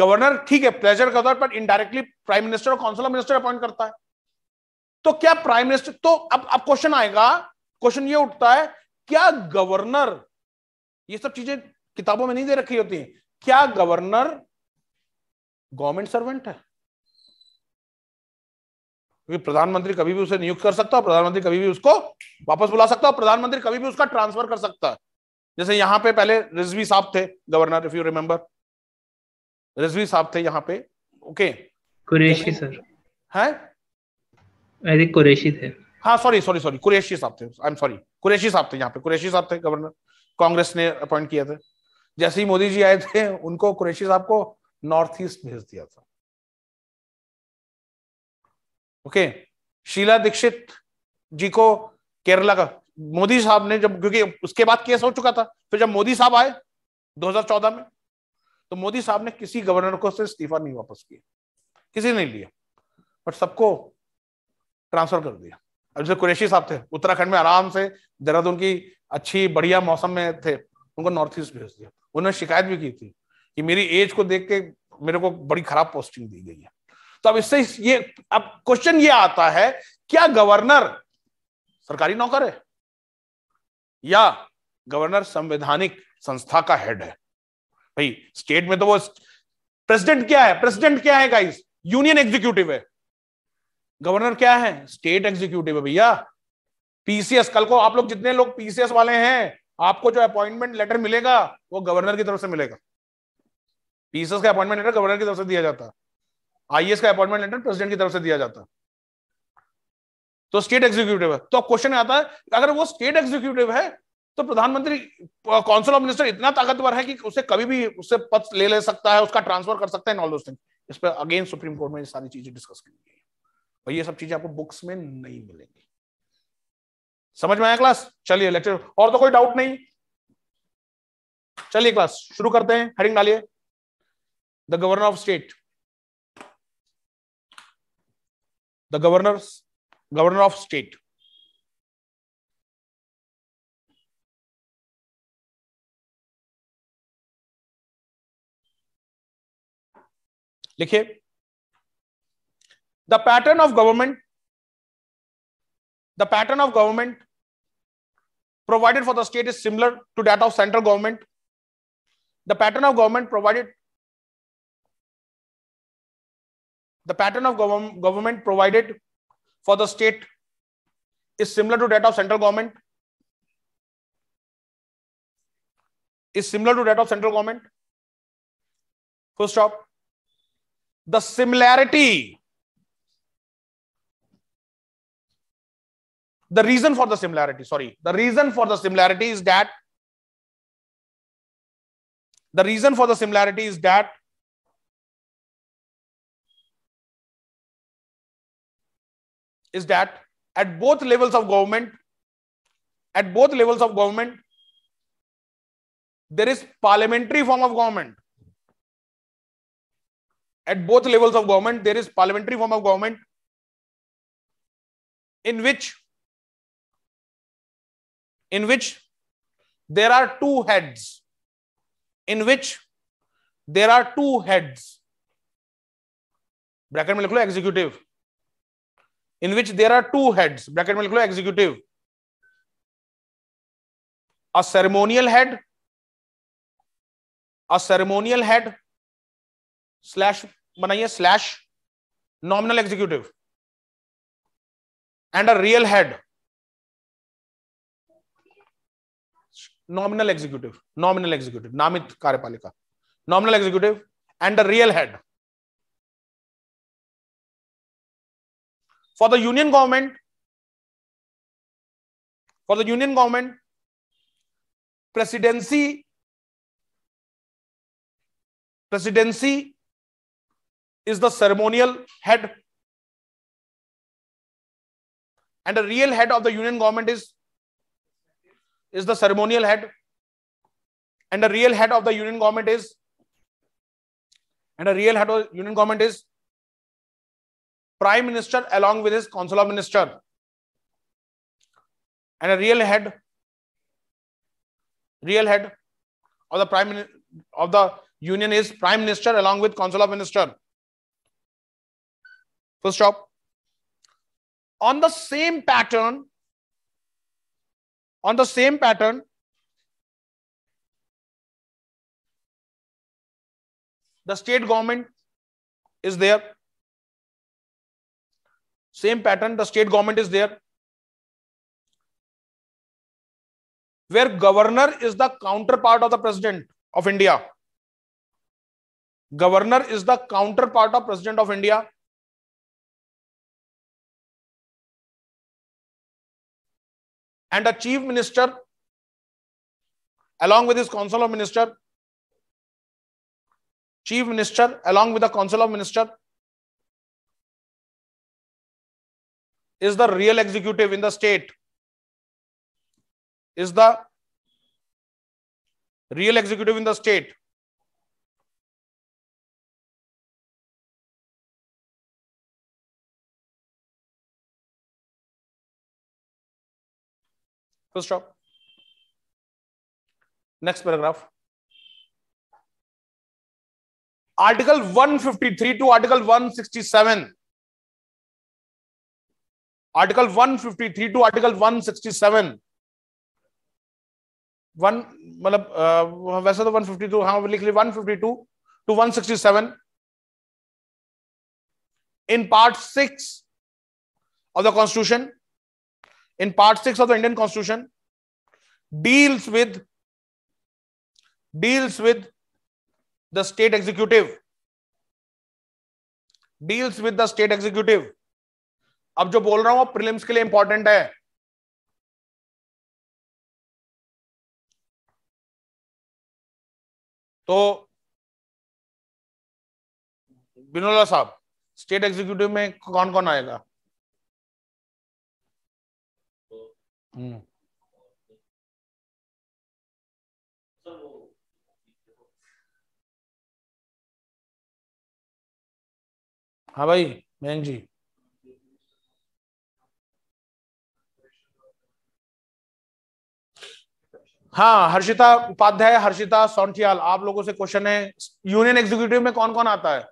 गवर्नर ठीक है प्लेजर का तौर पर इनडायरेक्टली प्राइम मिनिस्टर और काउंसिल ऑफ मिनिस्टर अपॉइंट करता है तो क्या प्राइम मिनिस्टर तो अब अब क्वेश्चन आएगा क्वेश्चन ये उठता है क्या गवर्नर ये सब चीजें किताबों में नहीं दे रखी होती हैं क्या गवर्नर गवर्नमेंट सर्वेंट है क्योंकि प्रधानमंत्री कभी भी उसे नियुक्त कर सकता है प्रधानमंत्री कभी भी उसको वापस बुला सकता है प्रधानमंत्री कभी भी उसका ट्रांसफर कर सकता है जैसे यहां पे पहले रिजवी साहब थे governor if you remember Rizvi साहब थे यहाँ पे ओके कुरेशी सर है कुरेशी थे हाँ सॉरी सॉरी सॉरी कुरेशी साहब थे आई एम सॉरी कुरेशी साहब थे यहाँ पे कुरेशी साहब थे गवर्नर कांग्रेस ने अपॉइंट किया थे जैसे ही मोदी जी आए थे उनको कुरेशी साहब को नॉर्थ ईस्ट भेज दिया था ओके शीला दीक्षित जी को केरला का मोदी साहब ने जब क्योंकि उसके बाद केस हो चुका था फिर जब मोदी साहब आए 2014 में तो मोदी साहब ने किसी गवर्नर को से इस्तीफा नहीं वापस किया किसी ने लिया बट सबको ट्रांसफर कर दिया अब जैसे कुरेशी साहब थे उत्तराखंड में आराम से देहरादून की अच्छी बढ़िया मौसम में थे उनको नॉर्थ ईस्ट भेज दिया उन्होंने शिकायत भी की थी कि मेरी एज को देख के मेरे को बड़ी खराब पोस्टिंग दी गई है तो अब इससे ये अब क्वेश्चन ये आता है क्या गवर्नर सरकारी नौकर है या गवर्नर संवैधानिक संस्था का हेड है भाई स्टेट में तो वो प्रेसिडेंट क्या है प्रेसिडेंट क्या है गाइस यूनियन एग्जीक्यूटिव है गवर्नर क्या है स्टेट एग्जीक्यूटिव है भैया पीसीएस कल को आप लोग जितने लोग पीसीएस वाले हैं आपको जो अपॉइंटमेंट लेटर मिलेगा वो गवर्नर की तरफ से मिलेगा पीसीएस का अपॉइंटमेंट लेटर गवर्नर की तरफ से दिया जाता है आईएएस का अपॉइंटमेंट लेटर प्रेसिडेंट की तरफ से दिया जाता तो है तो स्टेट एग्जीक्यूटिव है तो क्वेश्चन आता है अगर वो स्टेट एग्जीक्यूटिव है तो प्रधानमंत्री काउंसिल ऑफ मिनिस्टर इतना ताकतवर है कि उसे कभी भी उससे पद ले ले सकता है उसका ट्रांसफर कर सकता है इस पर अगेन सुप्रीम कोर्ट में सारी चीजें डिस्कस की गई और ये सब चीजें आपको बुक्स में नहीं मिलेंगी समझ में आया क्लास चलिए लेक्चर और तो कोई डाउट नहीं चलिए क्लास शुरू करते हैं हेडिंग डालिए the governor of state the governor governor of state लिखिए the pattern of government the pattern of government provided for the state is similar to that of central government the pattern of government provided the pattern of gov government provided for the state is similar to that of central government is similar to that of central government First stop the similarity the reason for the similarity sorry the reason for the similarity is that the reason for the similarity is that is that at both levels of government at both levels of government there is parliamentary form of government at both levels of government there is parliamentary form of government in which in which there are two heads, in which there are two heads. Bracket में लिख लो executive in which there are two heads bracket में लिख लो executive a ceremonial head a ceremonial head slash बनाइए slash nominal executive and a real head nominal executive, nominal executive, Namit Karyapalika, nominal executive, and a real head. For the union government, for the union government, presidency, presidency is the ceremonial head, and the real head of the union government is is the ceremonial head, and the real head of the union government is, and the real head of union government is prime minister along with his consular minister, and a real head, real head of the prime of the union is prime minister along with consular minister. First stop. On the same pattern, on the same pattern, the state government is there. Same pattern, the state government is there. Where governor is the counterpart of the president of India. Governor is the counterpart of president of India. and a chief minister along with his council of minister chief minister along with the council of minister is the real executive in the state is the real executive in the state full stop. Next paragraph. Article 153 to Article 167. Article 153 three two article one one मतलब वैसे तो वन फिफ्टी टू हाँ लिख ली one fifty two two one sixty seven in part six of the constitution in part 6 of the indian constitution deals with deals with the state executive deals with the state executive अब जो बोल रहा हूं प्रिलिम्स के लिए इंपॉर्टेंट है तो बिनोला साहब स्टेट एग्जीक्यूटिव में कौन कौन आएगा Mm. हाँ भाई बहन जी हाँ हर्षिता उपाध्याय हर्षिता सोनठियाल आप लोगों से क्वेश्चन है यूनियन एग्जीक्यूटिव में कौन कौन आता है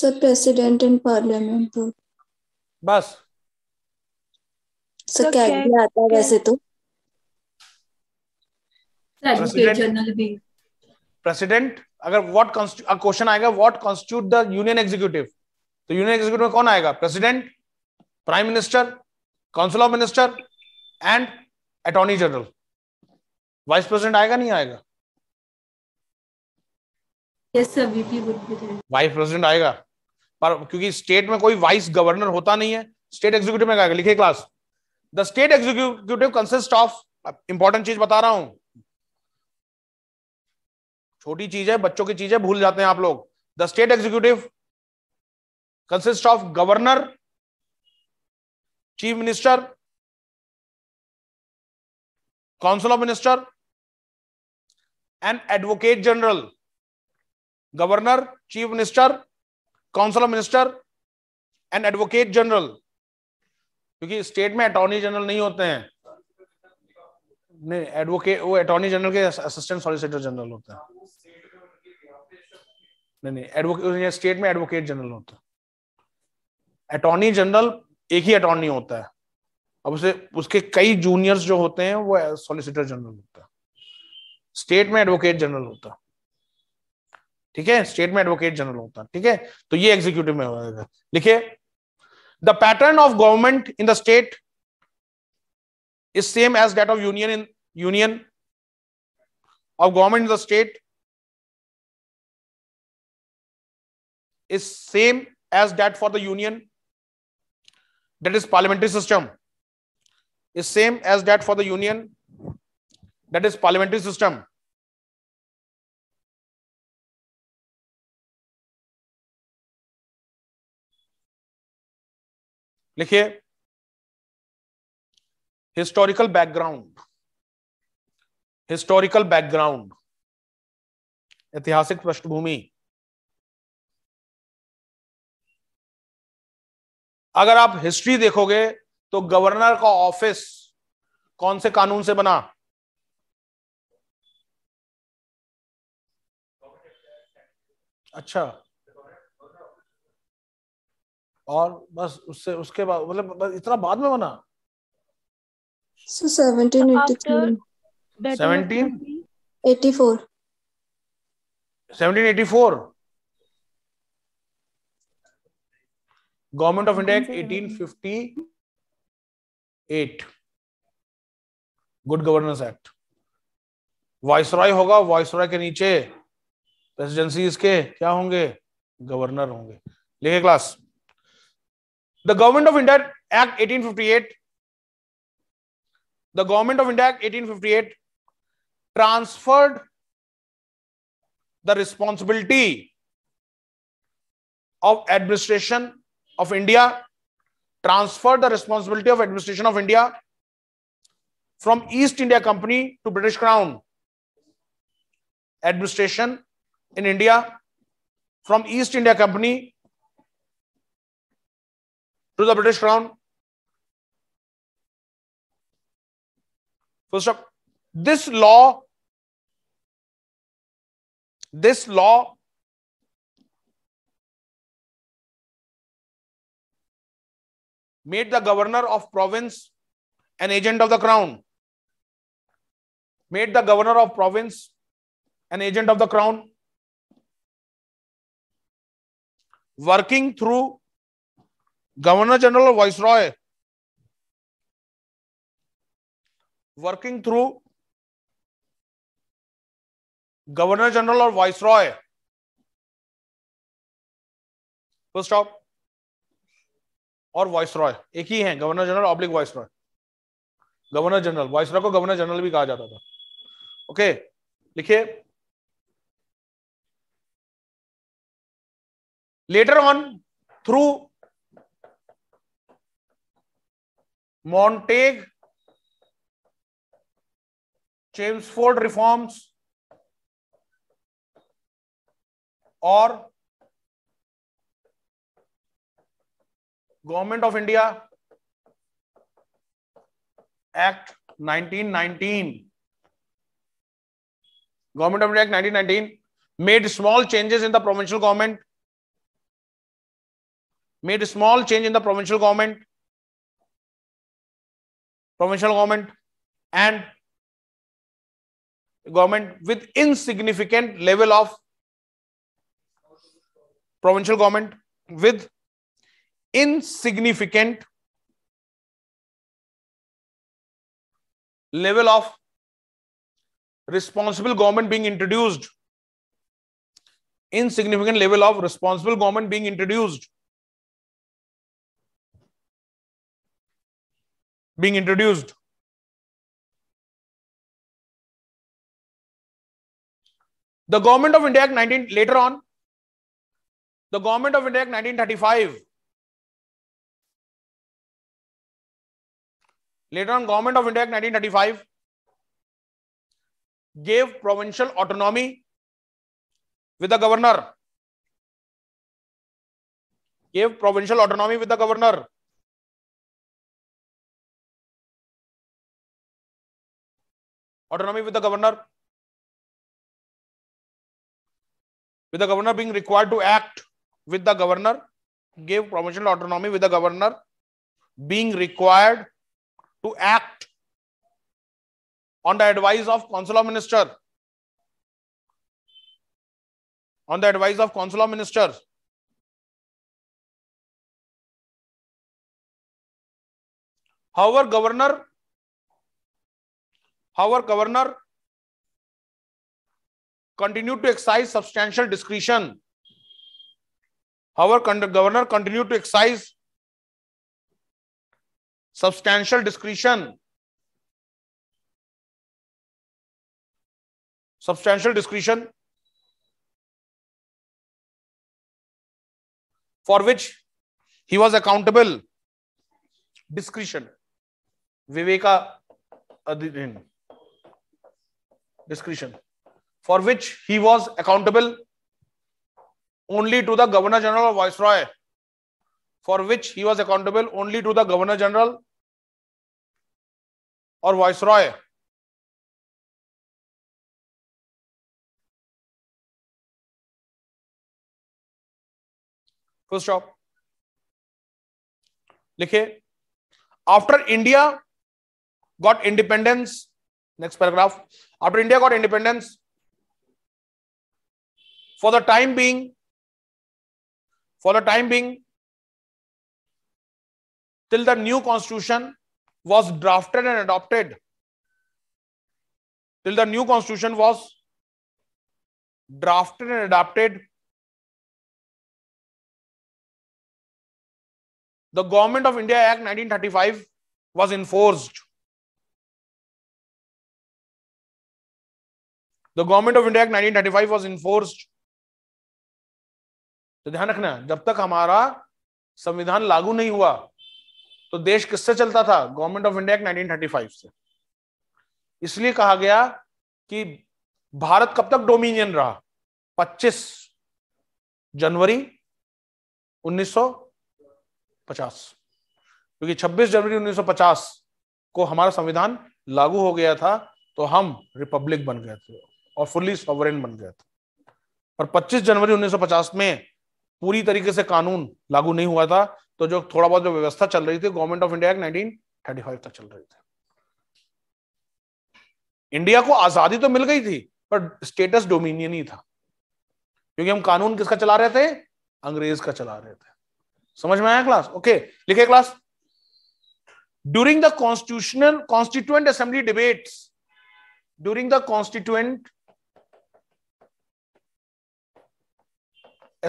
सर प्रेसिडेंट इन पार्लियामेंट बस सर तो क्या क्या आता है वैसे तो प्रेसिडेंट अगर व्हाट क्वेश्चन आएगा what constitute the union executive तो यूनियन एग्जीक्यूटिव में कौन आएगा president prime minister council of minister and attorney general vice president आएगा नहीं आएगा यस सर वाइस प्रेसिडेंट आएगा पर क्योंकि स्टेट में कोई वाइस गवर्नर होता नहीं है स्टेट एग्जीक्यूटिव में आएगा लिखे class the state executive consist of important चीज बता रहा हूं छोटी चीज है बच्चों की चीज है भूल जाते हैं आप लोग the state executive consist of governor chief minister council of minister and advocate general governor chief minister council of minister and advocate general क्योंकि स्टेट में अटॉर्नी जनरल नहीं होते हैं नहीं एडवोकेट वो अटॉर्नी जनरल के असिस्टेंट सॉलिसिटर जनरल होते हैं नहीं नहीं एडवोकेट स्टेट में एडवोकेट जनरल होता है अटॉर्नी जनरल एक ही अटॉर्नी होता है अब उसे उसके कई जूनियर्स जो होते हैं वो सॉलिसिटर जनरल होता है स्टेट में एडवोकेट जनरल होता है ठीक है स्टेट में एडवोकेट जनरल होता है ठीक है तो ये एग्जीक्यूटिव में होगा लिखिए the pattern of government in the state is same as that of union in union of government in the state is same as that for the union that is parliamentary system is same as that for the union that is parliamentary system लिखिए हिस्टोरिकल बैकग्राउंड हिस्टोरिकल बैकग्राउंड ऐतिहासिक पृष्ठभूमि अगर आप हिस्ट्री देखोगे तो गवर्नर का ऑफिस कौन से कानून से बना अच्छा और बस उससे उसके बाद मतलब इतना बाद में बना government of India act at good governance act viceroy होगा वॉयसराय के नीचे प्रेसिडेंसी के क्या होंगे गवर्नर होंगे लिखे class The Government of India Act 1858, the Government of India Act 1858 transferred the responsibility of administration of India, transferred the responsibility of administration of India from East India Company to British Crown. Administration in India from East India Company to the British Crown. First up, this law, this law made the governor of province an agent of the crown. Made the governor of province an agent of the crown. Working through governor general और viceroy working through governor general और वॉइस रॉय फर्स्ट ऑफ और वॉइस रॉय एक ही है governor general oblique viceroy governor general viceroy को गवर्नर जनरल भी कहा जाता था ओके लिखिए letter on through Montague, James Ford reforms, or Government of India Act 1919. Government of India Act 1919 made small changes in the provincial government, made small change in the provincial government, provincial government and government with insignificant level of provincial government with insignificant level of responsible government being introduced insignificant level of responsible government being introduced being introduced. The Government of India Act 19 later on, the Government of India Act 1935. Later on, Government of India Act 1935 gave provincial autonomy with the governor. Gave provincial autonomy with the governor. autonomy with the governor with the governor being required to act with the governor gave provincial autonomy with the governor being required to act on the advice of consular minister on the advice of consular minister however governor however governor continue to exercise substantial discretion however governor continue to exercise substantial discretion substantial discretion for which he was accountable discretion विवेका अधिन discretion for which he was accountable only to the governor general or viceroy for which he was accountable only to the governor general or viceroy full stop लिखे after India got independence Next paragraph. After India got independence, for the time being, for the time being, till the new constitution was drafted and adopted, till the new constitution was drafted and adopted, the Government of India Act 1935 was enforced. The Government of India Act 1935 was enforced. तो ध्यान रखना जब तक हमारा संविधान लागू नहीं हुआ तो देश किससे चलता था गवर्नमेंट ऑफ इंडिया एक्ट 1935 से इसलिए कहा गया कि भारत कब तक डोमिनियन रहा 25 जनवरी 1950 क्योंकि 26 जनवरी 1950 को हमारा संविधान लागू हो गया था तो हम रिपब्लिक बन गए थे और फुल्ली सॉवरेन बन गया था और 25 जनवरी 1950 में पूरी तरीके से कानून लागू नहीं हुआ था तो जो थोड़ा बहुत जो व्यवस्था चल रही थी government of India act nineteen तक चल रही थी इंडिया को आजादी तो मिल गई थी पर स्टेटस डोमिनियन ही था क्योंकि हम कानून किसका चला रहे थे अंग्रेज का चला रहे थे समझ में आया क्लास ओके लिखे class during the constitutional constituent assembly debates during the constituent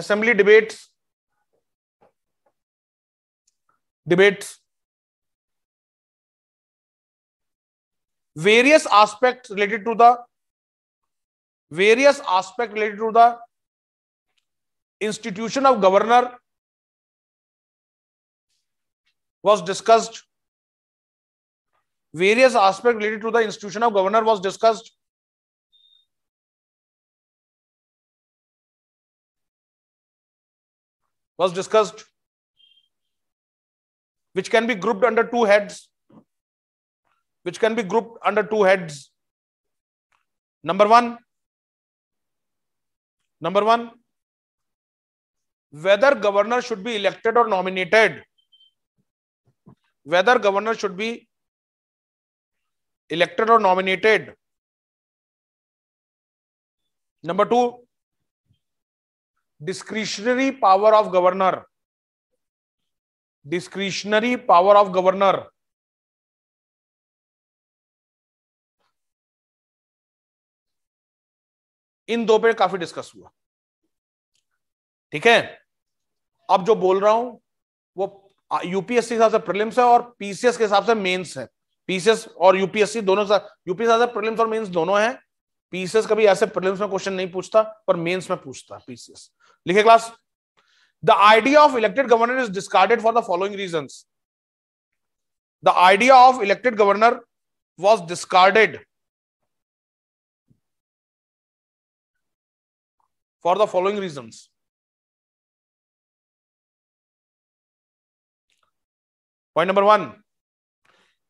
assembly debates, debates, various aspects related to the various aspects related to the institution of governor was discussed various aspects related to the institution of governor was discussed was discussed, which can be grouped under two heads, which can be grouped under two heads. Number one, number one, whether governor should be elected or nominated. Whether governor should be elected or nominated. Number two, discretionary power of governor discretionary power of governor इन दो पे काफी डिस्कस हुआ ठीक है अब जो बोल रहा हूं वो यूपीएससी के हिसाब से प्रिलिम्स है और पीसीएस के हिसाब से मेंस है पीसीएस और यूपीएससी दोनों यूपीएस हिसाब से प्रिलिम्स और मेंस दोनों है पीसीएस कभी ऐसे प्रीलिम्स में क्वेश्चन नहीं पूछता पर मेंस में पूछता पीसीएस लिखे class the idea of elected governor is discarded for the following reason the idea of elected governor was discarded for the following reason point number one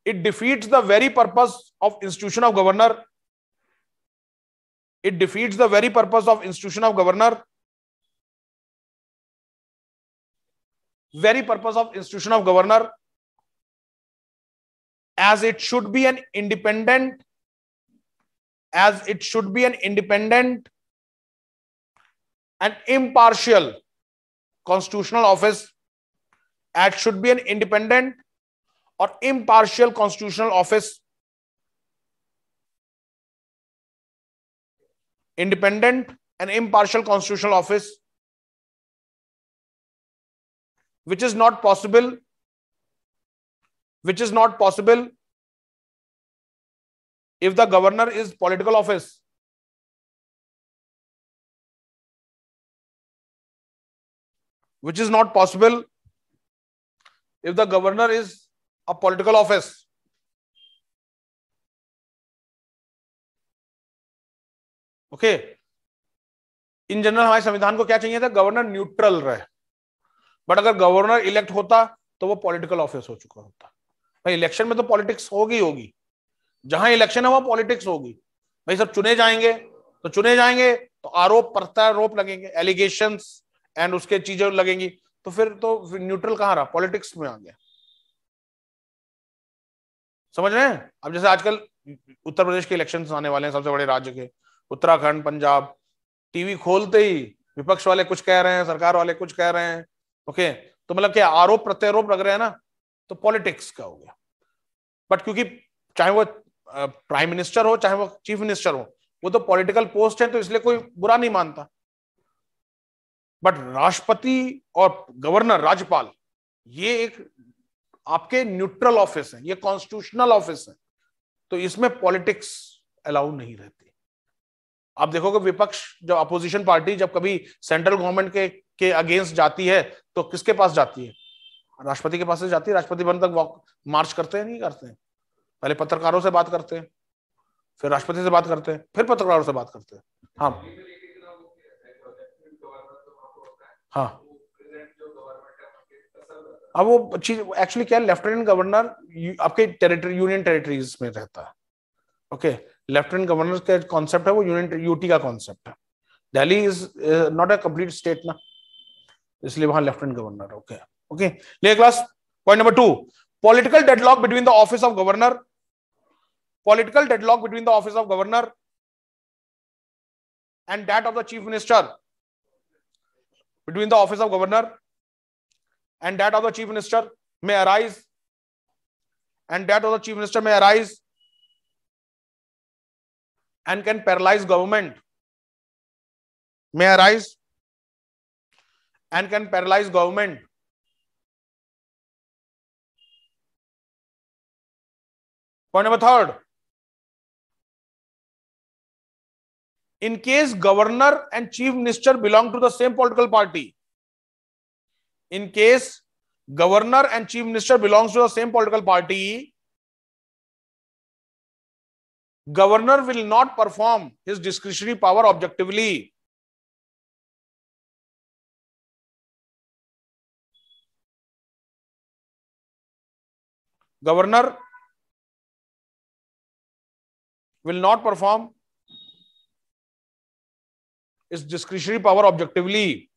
it defeat the very purpose of institution of governor it defeats the very purpose of institution of governor very purpose of institution of governor as it should be an independent as it should be an independent and impartial constitutional office as should be an independent or impartial constitutional office independent and impartial constitutional office, which is not possible, which is not possible if the governor is political office. Which is not possible if the governor is a political office. Okay in general हमारे संविधान को क्या चाहिए था गवर्नर न्यूट्रल रहे बट अगर गवर्नर इलेक्ट होता तो वो पॉलिटिकल ऑफिस हो चुका होता भाई इलेक्शन में तो पॉलिटिक्स होगी होगी जहां इलेक्शन है वहां पॉलिटिक्स होगी भाई सब चुने जाएंगे तो चुने जाएंगे तो आरोप प्रत्यारोप लगेंगे एलिगेशन एंड उसके चीजें लगेंगी तो फिर तो न्यूट्रल कहां रहा पॉलिटिक्स में आ गया समझ रहे हैं अब जैसे आजकल उत्तर प्रदेश के इलेक्शन आने वाले हैं सबसे बड़े राज्य के उत्तराखंड पंजाब टीवी खोलते ही विपक्ष वाले कुछ कह रहे हैं सरकार वाले कुछ कह रहे हैं ओके तो मतलब क्या आरोप प्रत्यारोप लग रहे हैं ना तो पॉलिटिक्स का हो गया बट क्योंकि चाहे वो प्राइम मिनिस्टर हो चाहे वो चीफ मिनिस्टर हो वो तो पॉलिटिकल पोस्ट है तो इसलिए कोई बुरा नहीं मानता बट राष्ट्रपति और गवर्नर राज्यपाल ये एक आपके न्यूट्रल ऑफिस है ये कॉन्स्टिट्यूशनल ऑफिस है तो इसमें पॉलिटिक्स अलाउ नहीं रहती आप देखोगे विपक्ष जब अपोजिशन पार्टी जब कभी सेंट्रल गवर्नमेंट के के अगेंस्ट जाती है तो किसके पास जाती है राष्ट्रपति के पास से जाती है राष्ट्रपति भवन तक वॉक मार्च करते हैं नहीं करते हैं पहले पत्रकारों से बात करते हैं फिर राष्ट्रपति से बात करते हैं फिर पत्रकारों से बात करते हैं हाँ हाँ अब वो चीज एक्चुअली क्या है लेफ्टिनेंट गवर्नर आपके टेरिटरी यूनियन टेरिटरीज में रहता है ओके okay? लेफ्टिनेंट गवर्नर का कॉन्सेप्ट है वो यूनिट यूटी का कॉन्सेप्ट है Delhi is not a complete state ना इसलिए वहां लेफ्टिनेंट गवर्नर ओके ओके ले class point number two political deadlock between the office of governor political deadlock between the office of governor and that of the chief minister between the office of governor and that of the chief minister may arise and that of the chief minister may arise and can paralyze government may arise and can paralyze government point number third in case governor and chief minister belong to the same political party in case governor and chief minister belongs to the same political party governor will not perform his discretionary power objectively. Governor will not perform his discretionary power objectively.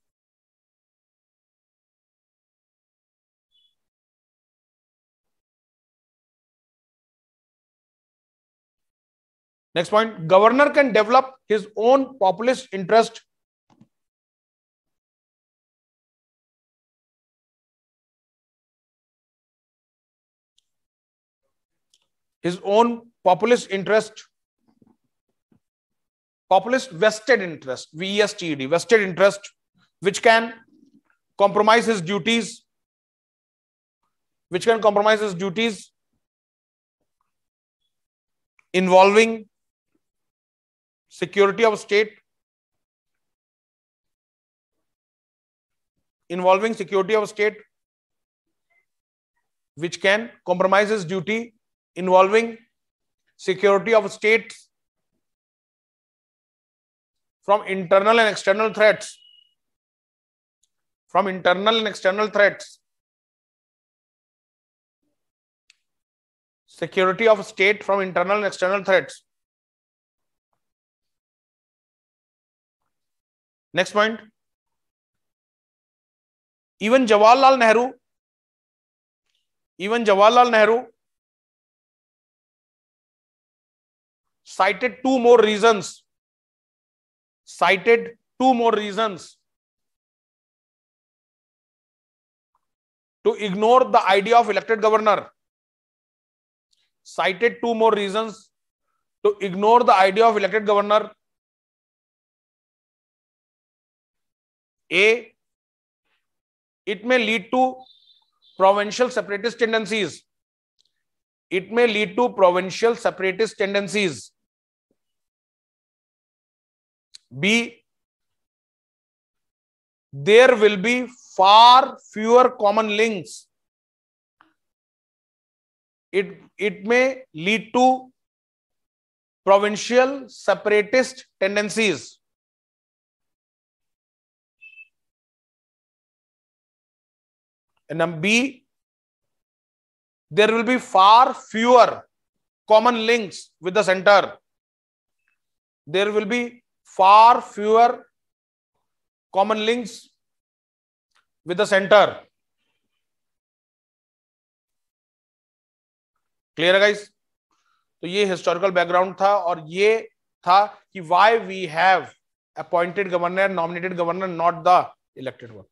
Next point, governor can develop his own populist interest his own populist interest populist vested interest vested vested interest which can compromise his duties which can compromise his duties involving security of state involving security of state which can compromise his duty involving security of state from internal and external threats from internal and external threats security of state from internal and external threats next point even Jawaharlal Nehru even Jawaharlal Nehru cited two more reasons cited two more reasons to ignore the idea of elected governor cited two more reasons to ignore the idea of elected governor A it may lead to provincial separatist tendencies it may lead to provincial separatist tendencies B there will be far fewer common links it it may lead to provincial separatist tendencies and number b there will be far fewer common links with the center there will be far fewer common links with the center clear है गाइस तो ये हिस्टोरिकल बैकग्राउंड था और ये था कि why we have appointed governor nominated governor not the elected one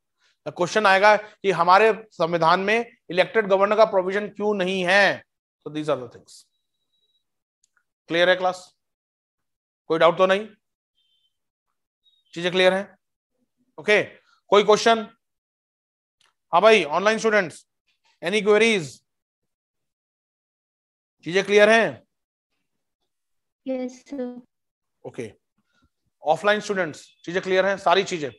question आएगा कि हमारे संविधान में इलेक्टेड गवर्नर का प्रोविजन क्यों नहीं है तो these are things things clear है क्लास कोई डाउट तो नहीं चीजें क्लियर है ओके okay. कोई क्वेश्चन हाँ भाई ऑनलाइन स्टूडेंट्स एनी क्वेरीज चीजें क्लियर हैं यस ओके ऑफलाइन स्टूडेंट्स चीजें क्लियर हैं सारी चीजें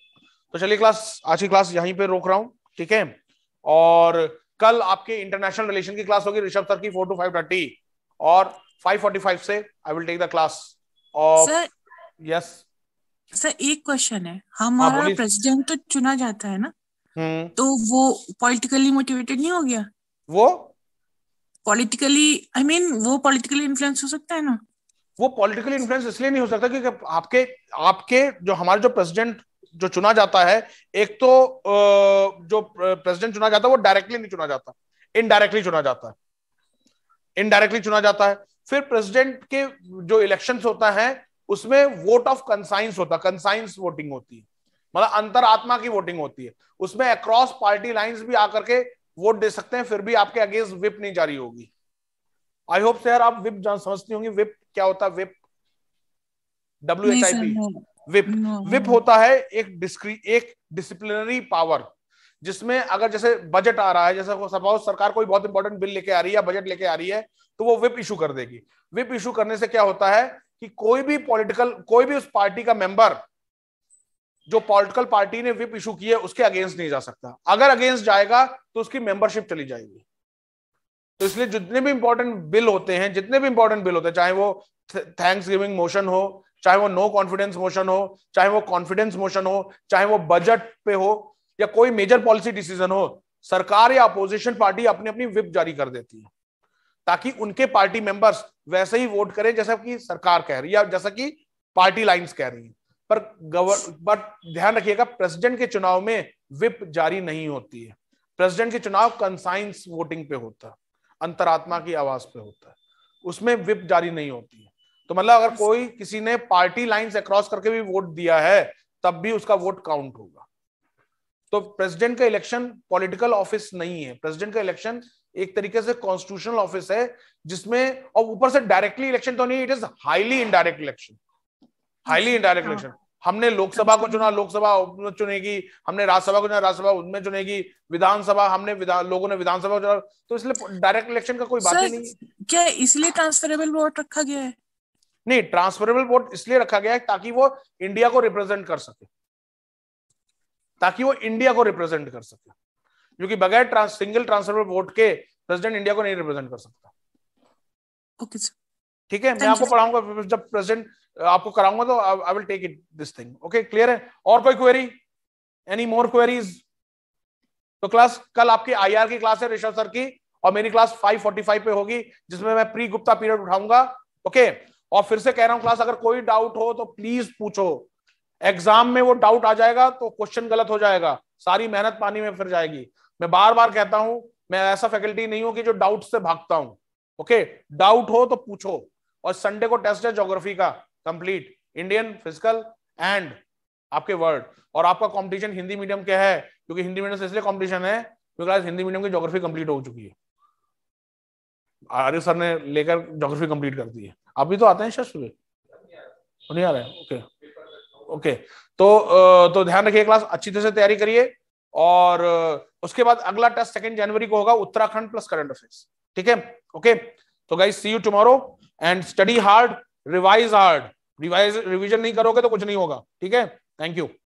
तो चलिए क्लास आज की क्लास यहीं पे रोक रहा हूँ ठीक है और कल आपके इंटरनेशनल रिलेशन की क्लास होगी ऋषभ सर की फोर टू फाइव थर्टी और फाइव फोर्टी फाइव से I will take the class और यस सर एक क्वेश्चन है हाँ, हमारा हाँ, प्रेसिडेंट तो चुना जाता है ना हुँ. हम्म। तो वो पॉलिटिकली मोटिवेटेड नहीं हो गया वो पॉलिटिकली आई मीन वो पॉलिटिकली इन्फ्लुएंस हो सकता है ना वो पॉलिटिकल इन्फ्लुएंस इसलिए नहीं हो सकता क्योंकि आपके आपके जो हमारे जो प्रेसिडेंट जो चुना जाता है एक तो जो प्रेसिडेंट चुना जाता है वो डायरेक्टली नहीं चुना जाता इनडायरेक्टली चुना जाता है इनडायरेक्टली चुना जाता है फिर प्रेसिडेंट के जो इलेक्शन होता है उसमें वोट ऑफ कंसाइंस होता है कंसाइंस वोटिंग होती है मतलब अंतर आत्मा की वोटिंग होती है उसमें अक्रॉस पार्टी लाइंस भी आकर के वोट दे सकते हैं फिर भी आपके अगेंस्ट विप नहीं जारी होगी आई होप सर आप विप समझती होंगी विप क्या होता है whip W H I P whip whip होता है एक डिस्क्री एक डिसिप्लिनरी पावर जिसमें अगर जैसे बजट आ रहा है जैसे सपोज सरकार कोई बहुत इंपॉर्टेंट बिल लेके आ रही है या बजट लेके आ रही है तो वो विप इशू कर देगी विप इशू करने से क्या होता है कि कोई भी पॉलिटिकल कोई भी उस पार्टी का मेंबर जो पॉलिटिकल पार्टी ने विप इशू की है उसके अगेंस्ट नहीं जा सकता अगर अगेंस्ट जाएगा तो उसकी मेंबरशिप चली जाएगी तो इसलिए जितने भी इंपॉर्टेंट बिल होते हैं जितने भी इंपॉर्टेंट बिल होते हैं चाहे वो थैंक्स गिविंग मोशन हो चाहे वो नो कॉन्फिडेंस मोशन हो चाहे वो कॉन्फिडेंस मोशन हो चाहे वो बजट पे हो या कोई मेजर पॉलिसी डिसीजन हो सरकार या अपोजिशन पार्टी अपनी अपनी विप जारी कर देती है ताकि उनके पार्टी मेंबर्स वैसे ही वोट करें जैसा कि सरकार कह रही है या जैसा कि पार्टी लाइंस कह रही है पर गवर्न बट ध्यान रखिएगा प्रेसिडेंट के चुनाव में विप जारी नहीं होती है प्रेसिडेंट के चुनाव कंसाइंस वोटिंग पे होता है अंतरात्मा की आवाज पे होता है उसमें विप जारी नहीं होती है तो मतलब अगर कोई किसी ने पार्टी लाइन से करके भी वोट दिया है तब भी उसका वोट काउंट होगा तो प्रेसिडेंट का इलेक्शन पॉलिटिकल ऑफिस नहीं है प्रेसिडेंट का इलेक्शन एक तरीके से कॉन्स्टिट्यूशनल ऑफिस है जिसमें और ऊपर से डायरेक्टली इलेक्शन तो नहीं it is highly indirect election highly indirect election हमने लोकसभा को अच्छा। चुना लोकसभा चुनेगी हमने राज्यसभा को चुना राज्यसभा उनमें चुनेगी विधानसभा हमने विधान लोगों ने विधानसभा को चुना तो इसलिए डायरेक्ट इलेक्शन का कोई बात ही नहीं क्या इसलिए ट्रांसफरेबल वोट रखा गया है नहीं ट्रांसफरेबल वोट इसलिए रखा गया है ताकि वो इंडिया को रिप्रेजेंट कर सके ताकि वो इंडिया को रिप्रेजेंट कर सके क्योंकि बगैर ट्रांस, सिंगल ट्रांसफरेबल वोट के प्रेसिडेंट इंडिया को नहीं रिप्रेजेंट कर सकता ओके okay, ठीक है मैं आपको पढ़ाऊंगा जब प्रेसिडेंट आपको कराऊंगा तो I will take it this thing okay clear है और कोई क्वेरी एनी मोर क्वेरीज तो क्लास कल आपकी आईआर की क्लास है ऋषभ सर की और मेरी क्लास 545 पे होगी जिसमें मैं प्री गुप्ता पीरियड उठाऊंगा ओके okay? और फिर से कह रहा हूं क्लास अगर कोई डाउट हो तो प्लीज पूछो एग्जाम में वो डाउट आ जाएगा तो क्वेश्चन गलत हो जाएगा सारी मेहनत पानी में फिर जाएगी मैं बार बार कहता हूं मैं ऐसा फैकल्टी नहीं हूं कि जो डाउट से भागता हूं ओके डाउट हो तो पूछो और संडे को टेस्ट है जोग्राफी का कंप्लीट इंडियन फिजिकल एंड आपके वर्ड और आपका कंपटीशन हिंदी मीडियम क्या है क्योंकि हिंदी मीडियम से इसलिए कंपटीशन है क्योंकि हिंदी मीडियम की जोग्राफी कंप्लीट हो चुकी है आर्य सर ने लेकर जोग्राफी कंप्लीट कर दी है अभी तो आते हैं शायद नहीं आ रहे ओके ओके तो तो ध्यान रखिए क्लास अच्छी तरह से तैयारी करिए और उसके बाद अगला टेस्ट सेकेंड जनवरी को होगा उत्तराखंड प्लस करंट अफेयर्स ठीक है ओके तो guys see you tomorrow and study hard revise hard revise revision नहीं करोगे तो कुछ नहीं होगा ठीक है थैंक यू